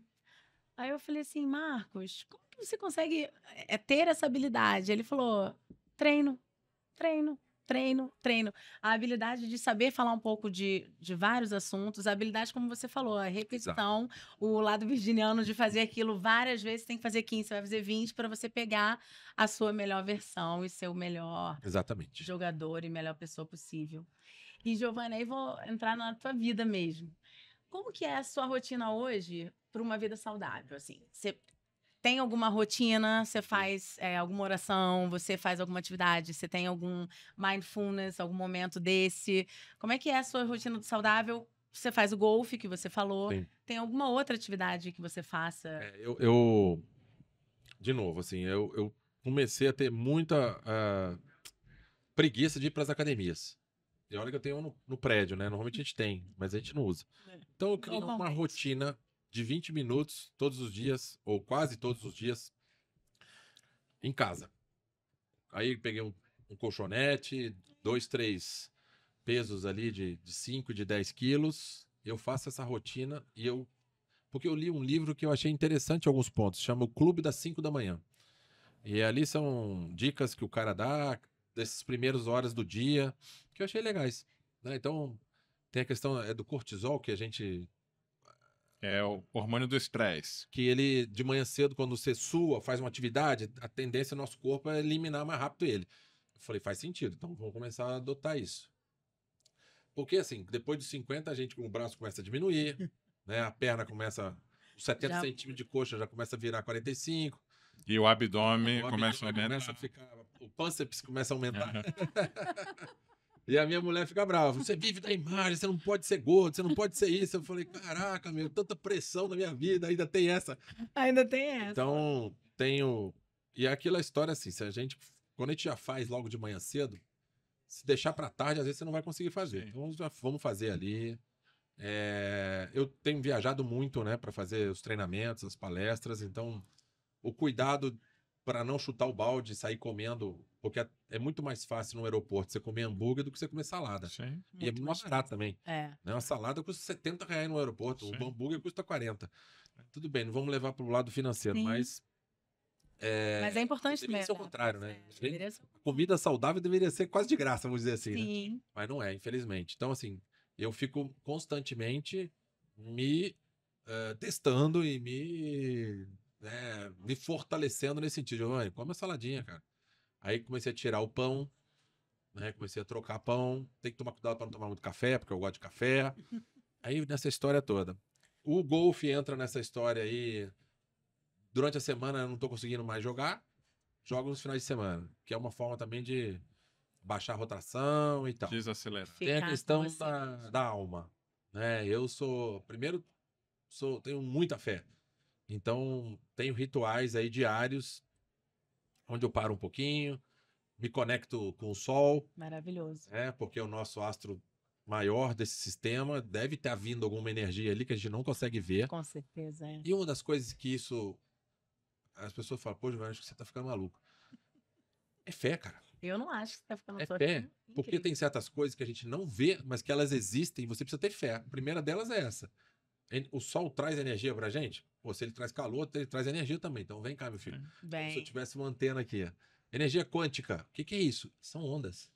Aí eu falei assim, Marcos, como que você consegue é, ter essa habilidade? Ele falou: treino, treino, treino, treino. A habilidade de saber falar um pouco de, de vários assuntos, a habilidade, como você falou, a repetição, Exato. o lado virginiano de fazer aquilo várias vezes, tem que fazer 15, você vai fazer 20 para você pegar a sua melhor versão e ser o melhor Exatamente. jogador e melhor pessoa possível. E, Giovanna, aí vou entrar na tua vida mesmo. Como que é a sua rotina hoje para uma vida saudável? Assim, você tem alguma rotina? Você faz é, alguma oração? Você faz alguma atividade? Você tem algum mindfulness, algum momento desse? Como é que é a sua rotina do saudável? Você faz o golfe que você falou. Sim. Tem alguma outra atividade que você faça? É, eu, eu, De novo, assim, eu, eu, comecei a ter muita uh, preguiça de ir para as academias. E olha que eu tenho um no, no, prédio, né? Normalmente a gente tem, mas a gente não usa. É. Então eu crio uma rotina de 20 minutos todos os dias, ou quase todos os dias, em casa. Aí peguei um, um colchonete, dois, três pesos ali de, de 5, de 10 quilos. Eu faço essa rotina e eu. Porque eu li um livro que eu achei interessante em alguns pontos, chama O Clube das 5 da Manhã. E ali são dicas que o cara dá dessas primeiras horas do dia, que eu achei legais. Né? Então, tem a questão é do cortisol que a gente é, é o hormônio do estresse. Que ele, de manhã cedo, quando você sua, faz uma atividade, a tendência do é nosso corpo é eliminar mais rápido ele. Eu falei, faz sentido, então vamos começar a adotar isso. Porque, assim, depois dos 50, a gente, o braço começa a diminuir, né? A perna começa. 70 já... centímetros de coxa já começa a virar 45. E o abdômen, o abdômen começa a aumentar. Começa a ficar, o pânceps começa a aumentar. E a minha mulher fica brava. Você vive da imagem, você não pode ser gordo, você não pode ser isso. Eu falei, caraca, meu, tanta pressão na minha vida, ainda tem essa. Ainda tem essa. Então, tenho. E é aquela história assim, se a gente. Quando a gente já faz logo de manhã cedo, se deixar para tarde, às vezes você não vai conseguir fazer. Sim. Então, já vamos fazer ali. É... Eu tenho viajado muito, né, para fazer os treinamentos, as palestras, então o cuidado para não chutar o balde e sair comendo, porque é, é muito mais fácil no aeroporto você comer hambúrguer do que você comer salada. Sim, e é muito mais barato também. É. Né? Uma salada custa 70 reais no aeroporto, o um hambúrguer custa 40. É. Tudo bem, não vamos levar para o lado financeiro, Sim. mas. É, mas é importante mesmo. ser o contrário, né? É, deveria... comida saudável deveria ser quase de graça, vamos dizer assim. Né? Sim. Né? Mas não é, infelizmente. Então, assim, eu fico constantemente me uh, testando e me né, me fortalecendo nesse sentido. Giovanni, come a saladinha, cara. Aí comecei a tirar o pão, né? Comecei a trocar pão. Tem que tomar cuidado para não tomar muito café, porque eu gosto de café. Aí nessa história toda. O golfe entra nessa história aí. Durante a semana eu não estou conseguindo mais jogar. Jogo nos finais de semana, que é uma forma também de baixar a rotação e tal. Desacelera. Tem a questão da, da alma, né? Eu sou, primeiro, sou, tenho muita fé. Então, tenho rituais aí diários, onde eu paro um pouquinho, me conecto com o Sol. Maravilhoso. É, porque o nosso astro maior desse sistema deve estar vindo alguma energia ali que a gente não consegue ver. Com certeza. É. E uma das coisas que isso. As pessoas falam, pô, Giovanni, acho que você tá ficando maluco. É fé, cara. Eu não acho que você tá ficando maluco. É fé. Porque tem certas coisas que a gente não vê, mas que elas existem, você precisa ter fé. A primeira delas é essa. O sol traz energia pra gente? Pô, se ele traz calor, ele traz energia também. Então vem cá, meu filho. Bem... Uhum. Se eu tivesse uma antena aqui. Energia quântica. O que, que é isso? São ondas.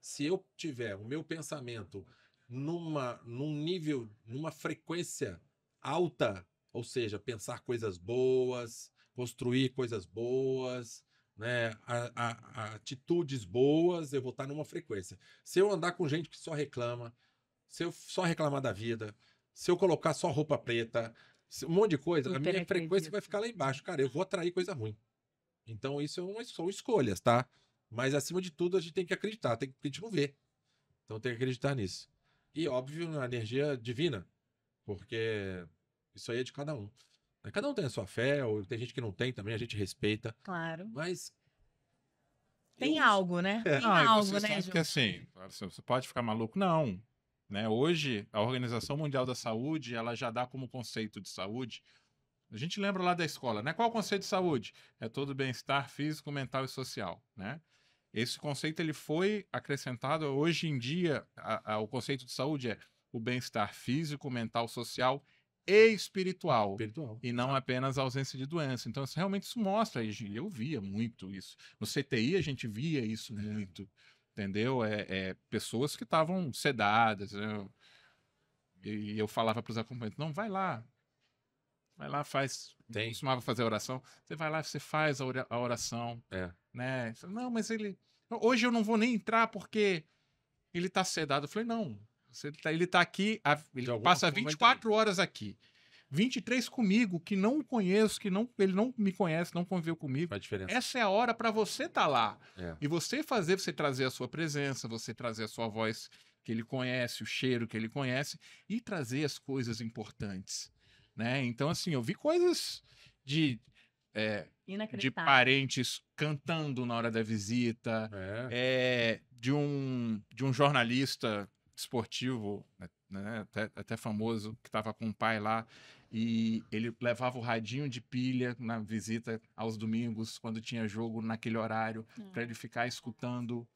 Se eu tiver o meu pensamento numa, num nível, numa frequência alta, ou seja, pensar coisas boas, construir coisas boas, né, a, a, a atitudes boas, eu vou estar numa frequência. Se eu andar com gente que só reclama, se eu só reclamar da vida, se eu colocar só roupa preta, um monte de coisa, a minha frequência vai ficar lá embaixo. Cara, eu vou atrair coisa ruim. Então, isso é uma, são escolhas, tá? Mas, acima de tudo, a gente tem que acreditar, tem, a gente não vê. Então, tem que acreditar nisso. E, óbvio, na energia divina, porque isso aí é de cada um. Né? Cada um tem a sua fé, ou tem gente que não tem também, a gente respeita. Claro. Mas. Tem eu... algo, né? É. Tem ah, algo, você né? Sabe que assim, você pode ficar maluco? Não. Né? Hoje, a Organização Mundial da Saúde ela já dá como conceito de saúde. A gente lembra lá da escola, né? Qual o conceito de saúde? É todo bem-estar físico, mental e social, né? Esse conceito ele foi acrescentado hoje em dia. A, a, o conceito de saúde é o bem-estar físico, mental, social e espiritual, espiritual. E não apenas a ausência de doença. Então, isso, realmente isso mostra, eu via muito isso. No CTI a gente via isso é. muito entendeu? É, é pessoas que estavam sedadas. Né? Eu, e eu falava para os acompanhantes: não, vai lá, vai lá, faz. Tem. Costumava fazer oração. Você vai lá, você faz a oração. É. Né? Não, mas ele. Hoje eu não vou nem entrar porque ele está sedado. Eu falei: não, tá, ele está aqui, ele passa 24 horas aqui. 23 comigo, que não o conheço, que não, ele não me conhece, não conviveu comigo. Faz diferença. Essa é a hora para você estar tá lá. É. E você fazer, você trazer a sua presença, você trazer a sua voz que ele conhece, o cheiro que ele conhece, e trazer as coisas importantes. Né? Então, assim, eu vi coisas de. É, de parentes cantando na hora da visita, é. É, de, um, de um jornalista esportivo, né, né até, até famoso, que estava com o pai lá, e ele levava o radinho de pilha na visita aos domingos, quando tinha jogo naquele horário, ah. Hum. para ele ficar escutando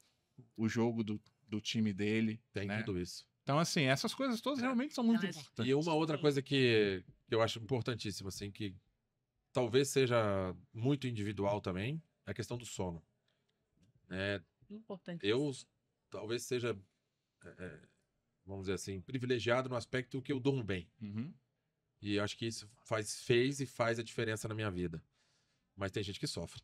o jogo do, do time dele. Tem né? tudo isso. Então, assim, essas coisas todas é. realmente são muito Não, importantes. É e uma outra coisa que, que eu acho importantíssima, assim, que talvez seja muito individual também, é a questão do sono. É, importante. Eu talvez seja, é, é, vamos dizer assim, privilegiado no aspecto que eu durmo bem. Uhum. E acho que isso faz, fez e faz a diferença na minha vida. Mas tem gente que sofre.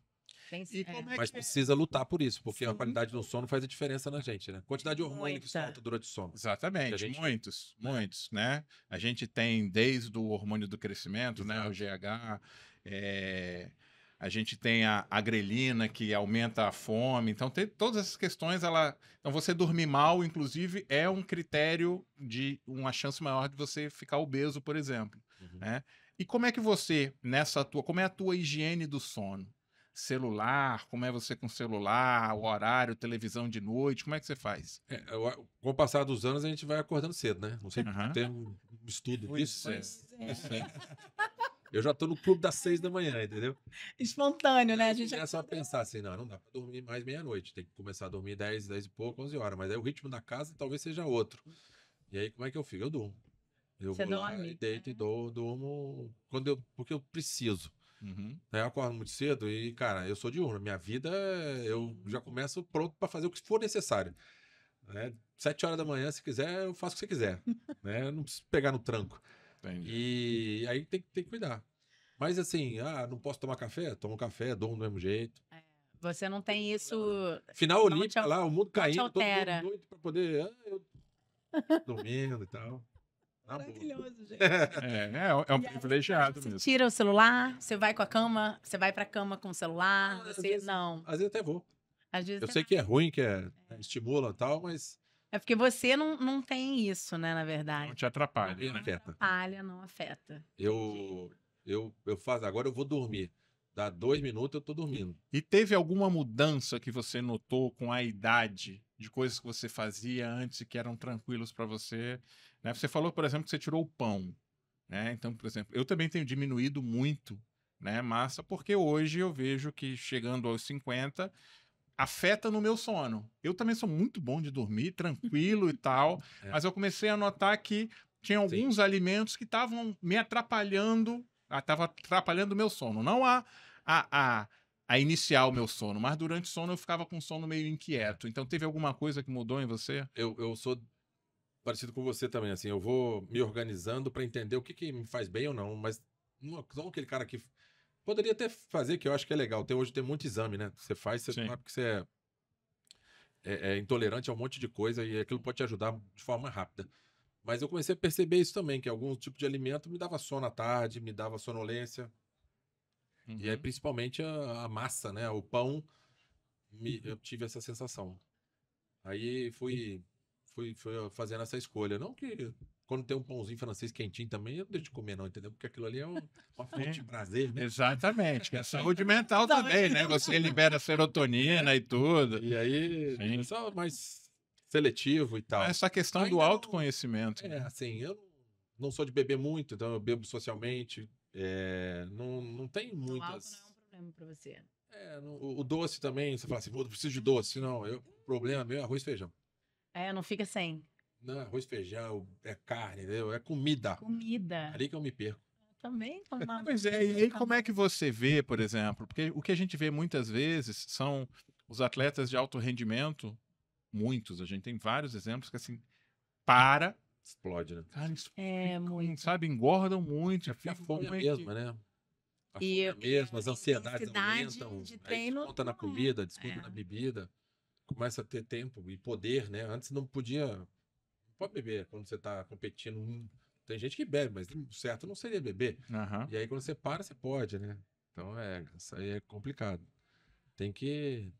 Pense, é. Mas é? precisa lutar por isso, porque Sim. a qualidade do sono faz a diferença na gente, né? Quantidade de hormônio Muita. que solta durante o sono. Exatamente, gente... muitos, né? muitos, né? A gente tem desde o hormônio do crescimento, Exato. né? O GH, é... Eh, a gente tem a agrelina que aumenta a fome. Então, tem todas essas questões, ela. Então, você dormir mal, inclusive, é um critério de uma chance maior de você ficar obeso, por exemplo. Uhum. Né? E como é que você, nessa tua, como é a tua higiene do sono? Celular, como é você com celular, o horário, televisão de noite, como é que você faz? É, com o passar dos anos, a gente vai acordando cedo, né? Não sei, uhum. tem um estudo disso. Pois é. É, é. Eu já tô no clube das seis da manhã, entendeu? Espontâneo, né? A gente começa já... a pensar assim, não, não dá pra dormir mais meia-noite. Tem que começar a dormir dez, dez e pouco, onze horas. Mas aí é o ritmo da casa talvez seja outro. E aí, como é que eu fico? Eu durmo. Eu Você vou dorme. lá e deito e é. dou, durmo quando eu, porque eu preciso. Uhum. Eu acordo muito cedo e, cara, eu sou diurno. Minha vida, eu já começo pronto para fazer o que for necessário. Né? Sete horas da manhã, se quiser, eu faço o que você quiser. né? não preciso pegar no tranco. Entendi. E aí tem, tem que cuidar. Mas assim, ah, não posso tomar café? Tomo café, dou do mesmo jeito. É. Você não tem isso. Final olímpica lá, o mundo caindo, todo mundo doido pra poder. Ah, eu dormindo e tal. Maravilhoso, gente. É, né? é um é privilegiado mesmo. Tira o celular, você vai com a cama, você vai pra cama com o celular, você vezes, não. Às vezes até vou. Às vezes eu sei que é ruim, que é, é. estimula e tal, mas. É porque você não, não tem isso, né, na verdade. Não te atrapalha. Não, né? afeta. atrapalha, não afeta. Eu, eu, eu faço, agora eu vou dormir. Dá dois minutos, eu tô dormindo. E teve alguma mudança que você notou com a idade de coisas que você fazia antes que eram tranquilos para você. Né? Você falou, por exemplo, que você tirou o pão. Né? Então, por exemplo, eu também tenho diminuído muito né, massa, porque hoje eu vejo que chegando aos 50 afeta no meu sono. Eu também sou muito bom de dormir, tranquilo e tal, é. mas eu comecei a notar que tinha alguns Sim. alimentos que estavam me atrapalhando, estavam ah, atrapalhando o meu sono. Não a, a, a a iniciar o meu sono, mas durante o sono eu ficava com sono meio inquieto. Então teve alguma coisa que mudou em você? Eu, eu sou parecido com você também, assim, eu vou me organizando para entender o que, que me faz bem ou não, mas não, é aquele cara que poderia até fazer, que eu acho que é legal. Tem, hoje tem muito exame, né? Você faz, você sabe que você é, é, é intolerante a um monte de coisa e aquilo pode te ajudar de forma rápida. Mas eu comecei a perceber isso também, que algum tipo de alimento me dava sono à tarde, me dava sonolência, Uhum. E aí, uhum. principalmente, a, a, massa, né? O pão, me, uhum. eu tive essa sensação. Aí fui, fui, fui ah, fazendo essa escolha. Não que quando tem um pãozinho francês quentinho também, eu não deixo de comer, não, entendeu? Porque aquilo ali é uma, é. fonte de prazer, né? Exatamente, que é saúde mental também, né? Você libera serotonina e tudo. E aí, Sim. É só mais seletivo e tal. Essa questão Ainda do autoconhecimento. Não, é, né? assim, eu não sou de beber muito, então eu bebo socialmente, é, não, não tem muitas. Então, o álcool não é um problema para você. É, o, o, doce também, você fala assim, eu preciso de doce. Não, eu, o problema meu é arroz e feijão. É, não fica sem. Não, é arroz, feijão, é carne, entendeu? É comida. Comida. Ali que eu me perco. Também. Uma... pois é, e aí como é que você vê, por exemplo? Porque o que a gente vê muitas vezes são os atletas de alto rendimento, muitos, a gente tem vários exemplos que assim, para Explode, né? Cara, isso é fica, muito. Sabe, engordam muito. A fome é mesma, né? A e é mesma, as é, ansiedades aumentam. De treino, desconta na comida, desconta é. na bebida. Começa a ter tempo e poder, né? Antes não podia. Não pode beber quando você está competindo. Hum, tem gente que bebe, mas certo não seria beber. Uhum. E aí quando você para, você pode, né? Então é, isso aí é complicado. Tem que.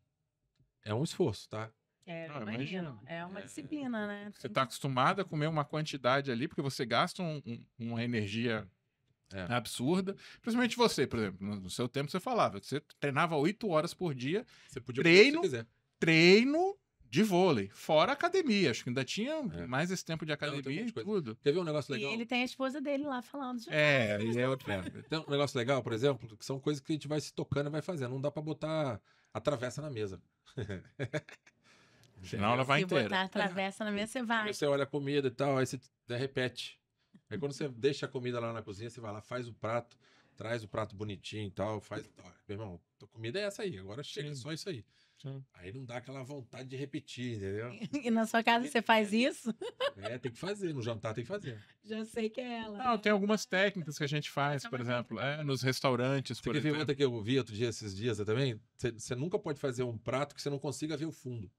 É um esforço, tá? É, ah, imagino. É uma é. disciplina, né? Você está acostumado a comer uma quantidade ali, porque você gasta um, um, uma energia é. é. absurda. Principalmente você, por exemplo, no seu tempo você falava, você treinava oito horas por dia. Você podia treino, você treino de vôlei, fora academia. Acho que ainda tinha é. mais esse tempo de academia e tudo. Quer ver um negócio legal? E ele tem a esposa dele lá falando de É, e é outro. É. Tem um negócio legal, por exemplo, que são coisas que a gente vai se tocando e vai fazendo. Não dá para botar a travessa na mesa. Senão ela vai se inteira. Se botar a travessa na mesa você vai. Você olha a comida e tal, aí você né, repete. Aí quando você deixa a comida lá na cozinha, você vai lá, faz o prato, traz o prato bonitinho e tal, faz. meu irmão, tua comida é essa aí, agora chega é Sim. só isso aí. Sim. Aí não dá aquela vontade de repetir, entendeu? E na sua casa é, você faz é. isso? É, tem que fazer, no jantar tem que fazer. Já sei que é ela. Não, tem algumas técnicas que a gente faz, por exemplo, é, nos restaurantes, você por exemplo. Você que eu vi outro dia, esses dias também? Você, você nunca pode fazer um prato que você não consiga ver o fundo.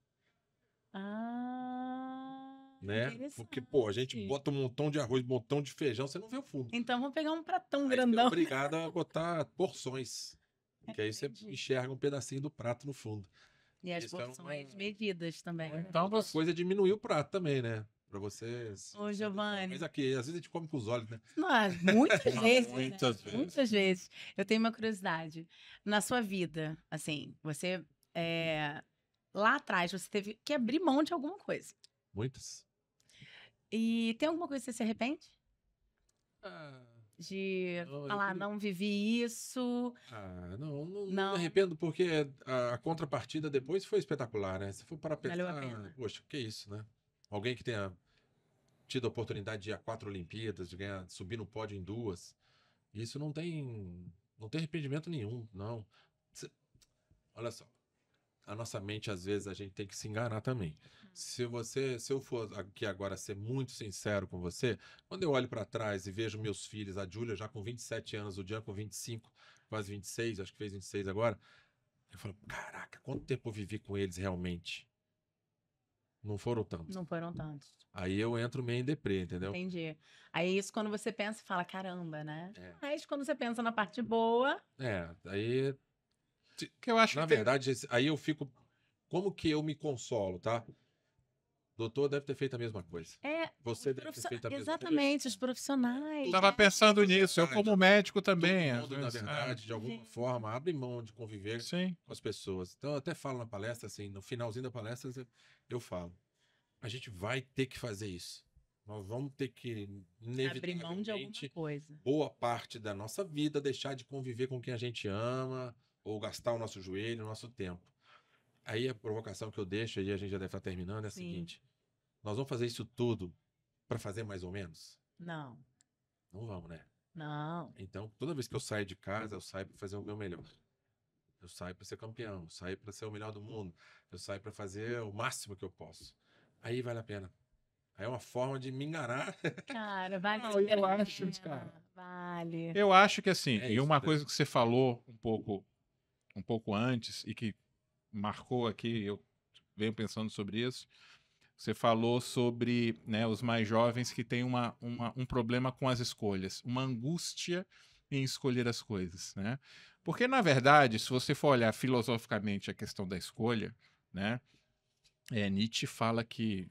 Ah. Né? Porque, pô, a gente bota um montão de arroz, um montão de feijão, você não vê o fundo. Então vamos pegar um pratão aí grandão. Você é obrigado a botar porções. É, que aí você enxerga um pedacinho do prato no fundo. E as é porções uma... medidas também. Né? Então, é a coisa diminuir o prato também, né? Pra vocês. Ô, Giovanni. Mas aqui, às vezes a gente come com os olhos, né? Não, muitas vezes. muitas, né? vezes. muitas vezes. Eu tenho uma curiosidade. Na sua vida, assim, você é, lá atrás você teve que abrir mão de alguma coisa. Muitas. E tem alguma coisa que você se arrepende? Ah, de falar, não vivi isso. Ah, não, não, não, me arrependo, porque a, a, contrapartida depois foi espetacular, né? Se for para pensar, ah, poxa, que isso, né? Alguém que tenha tido a oportunidade de ir a quatro Olimpíadas, de ganhar, subir no pódio em duas, isso não tem, não tem arrependimento nenhum, não. Cê... olha só, a nossa mente, às vezes, a gente tem que se enganar também. Uhum. Se você, se eu for aqui agora ser muito sincero com você, quando eu olho para trás e vejo meus filhos, a Júlia já com 27 anos, o Jean com 25, quase 26, acho que fez 26 agora, eu falo, caraca, quanto tempo eu vivi com eles realmente? Não foram tantos. Não foram tantos. Aí eu entro meio em deprê, entendeu? Entendi. Aí isso quando você pensa e fala, caramba, né? É. Mas quando você pensa na parte boa. É, aí que eu acho Na que verdade, tem... aí eu fico. Como que eu me consolo, tá? Doutor deve ter feito a mesma coisa. É, Você deve profiss... ter feito a mesma Exatamente, coisa. os profissionais. Estava tava né? pensando nisso. Eu, como médico, também. Todo mundo, na verdade, é. de alguma forma, abre mão de conviver Sim. com as pessoas. Então, eu até falo na palestra, assim, no finalzinho da palestra, eu falo. A gente vai ter que fazer isso. Nós vamos ter que, inevitavelmente, abrir mão de alguma coisa. Boa parte da nossa vida, deixar de conviver com quem a gente ama ou gastar o nosso joelho, o nosso tempo. Aí a provocação que eu deixo, e a gente já deve estar tá terminando, é a Sim. seguinte: nós vamos fazer isso tudo para fazer mais ou menos? Não. Não vamos, né? Não. Então, toda vez que eu saio de casa, eu saio para fazer o meu melhor. Eu saio para ser campeão, eu saio para ser o melhor do mundo, eu saio para fazer o máximo que eu posso. Aí vale a pena. Aí é uma forma de me enganar. Cara, vale. Não, eu acho, cara. Vale. Eu acho que assim, é e isso, uma né? coisa que você falou um pouco um pouco antes e que marcou aqui, eu venho pensando sobre isso. Você falou sobre né, os mais jovens que têm uma, uma, um problema com as escolhas, uma angústia em escolher as coisas, né? Porque, na verdade, se você for olhar filosoficamente a questão da escolha, né? É, Nietzsche fala que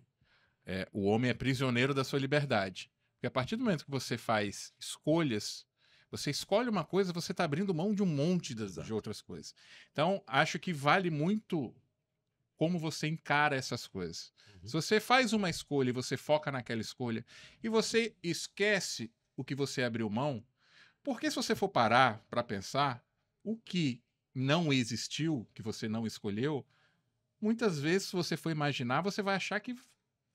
é, o homem é prisioneiro da sua liberdade. Porque a partir do momento que você faz escolhas, você escolhe uma coisa, você está abrindo mão de um monte das, de outras coisas. Então, acho que vale muito como você encara essas coisas. Uhum. Se você faz uma escolha e você foca naquela escolha e você esquece o que você abriu mão, porque se você for parar para pensar, o que não existiu, que você não escolheu, muitas vezes, se você for imaginar, você vai achar que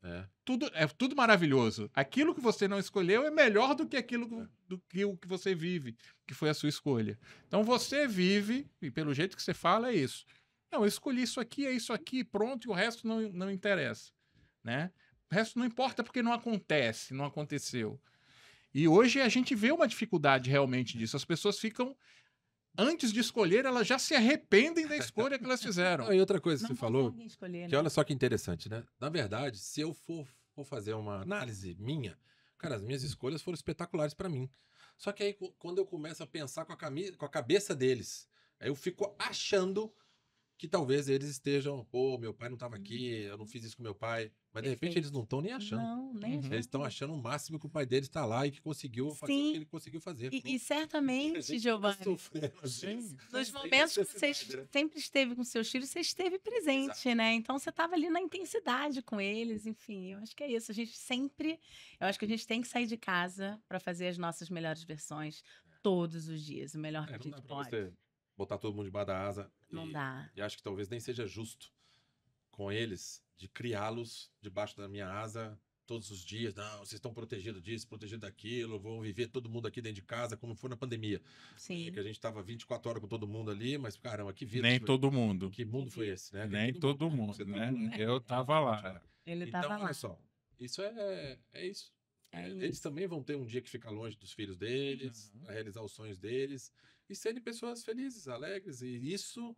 é. Tudo, é tudo maravilhoso. Aquilo que você não escolheu é melhor do que aquilo que, do que o que você vive, que foi a sua escolha. Então você vive, e pelo jeito que você fala, é isso. Não, eu escolhi isso aqui, é isso aqui, pronto, e o resto não, não interessa. Né? O resto não importa porque não acontece, não aconteceu. E hoje a gente vê uma dificuldade realmente disso. As pessoas ficam antes de escolher, elas já se arrependem da escolha que elas fizeram. e outra coisa que você falou, escolher, que né? olha só que interessante, né? Na verdade, se eu for, for fazer uma análise minha, cara, as minhas escolhas foram espetaculares para mim. Só que aí, quando eu começo a pensar com a, camisa, com a cabeça deles, aí eu fico achando que talvez eles estejam, pô, meu pai não estava aqui, eu não uhum. fiz isso com meu pai. Mas de repente eles não estão nem achando. Não, nem uhum. achando. Eles estão achando o máximo que o pai deles está lá e que conseguiu fazer Sim. o que ele conseguiu fazer. E, e certamente, tá Giovanni, nos momentos que você né? sempre esteve com seus filhos, você esteve presente, Exato. né? Então você estava ali na intensidade com eles, enfim. Eu acho que é isso. A gente sempre. Eu acho que a gente tem que sair de casa para fazer as nossas melhores versões é. todos os dias, o melhor é, que a gente pode. Você botar todo mundo debaixo da asa. Não e, dá. E acho que talvez nem seja justo com eles de criá-los debaixo da minha asa todos os dias. Não, vocês estão protegidos disso, protegidos daquilo, vão viver todo mundo aqui dentro de casa, como foi na pandemia. Sim. É que a gente estava 24 horas com todo mundo ali, mas caramba, que vida. Nem foi... todo mundo. Que mundo foi esse, né? Nem, todo, todo, mundo, mundo né? Eu tava lá. Ele então, tava lá. olha só, isso é, é isso. É, é eles também vão ter um dia que ficar longe dos filhos deles, uhum. realizar os sonhos deles e serem pessoas felizes, alegres. E isso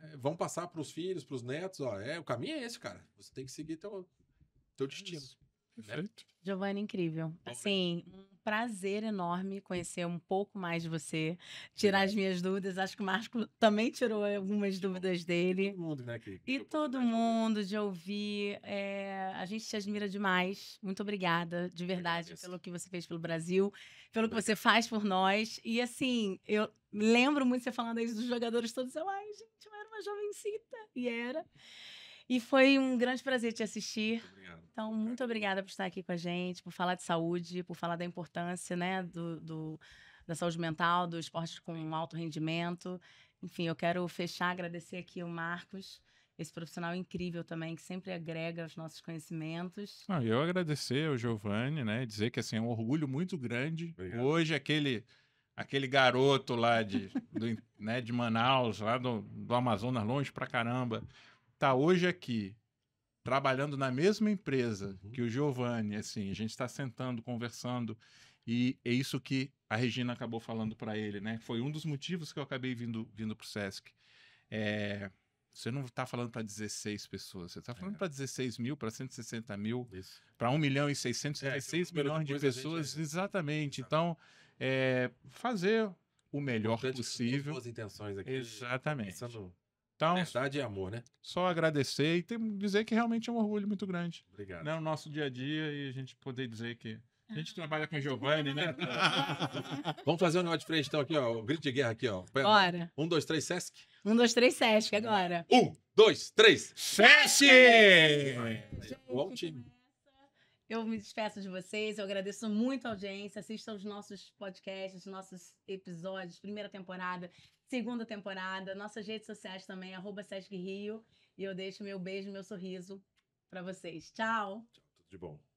é, vão passar para os filhos, para os netos. Ó, é, o caminho é esse, cara. Você tem que seguir teu, teu destino. Perfeito. Giovana, incrível. Assim, um prazer enorme conhecer um pouco mais de você, tirar as minhas dúvidas. Acho que o Marco também tirou algumas dúvidas dele. Todo mundo, né, E todo mundo de ouvir. É, a gente te admira demais. Muito obrigada, de verdade, pelo que você fez pelo Brasil, pelo que você faz por nós. E assim, eu lembro muito você falando aí dos jogadores todos. Eu, ai, gente, eu era uma jovencita. E era. E foi um grande prazer te assistir. Muito então, muito obrigada por estar aqui com a gente, por falar de saúde, por falar da importância né, do, do da saúde mental, do esporte com alto rendimento. Enfim, eu quero fechar, agradecer aqui o Marcos, esse profissional incrível também, que sempre agrega os nossos conhecimentos. Ah, eu agradecer ao Giovanni, né? Dizer que assim, é um orgulho muito grande. Obrigado. Hoje, aquele aquele garoto lá de, do, né, de Manaus, lá do, do Amazonas, longe pra caramba, tá hoje aqui trabalhando na mesma empresa uhum. que o Giovanni, assim, a gente está sentando, conversando, e é isso que a Regina acabou falando para ele, né? Foi um dos motivos que eu acabei vindo, vindo para o SESC. É, você não está falando para 16 pessoas, você está falando é. para 16 mil, para 160 mil, para 1 milhão e 636 é, milhões de pessoas. É. Exatamente. Então, é, fazer o melhor possível. Boas intenções aqui. Exatamente. Pensando então, Verdade é amor, né? Só agradecer e ter, dizer que realmente é um orgulho muito grande. Obrigado. Né, o nosso dia a dia e a gente poder dizer que. A gente ah. trabalha com a Giovanni, né? Vamos fazer um negócio de frente, então, aqui, ó. O grito de guerra aqui, ó. Bora. Um, dois, três, Sesc. Um, dois, três, Sesc, agora. Um, dois, três, Sesc! Bom time. Eu me despeço de vocês, eu agradeço muito a audiência. Assistam os nossos podcasts, os nossos episódios, primeira temporada segunda temporada, nossas redes sociais também, arroba Sesc Rio. E eu deixo meu beijo, meu sorriso para vocês. Tchau. Tchau, tudo de bom.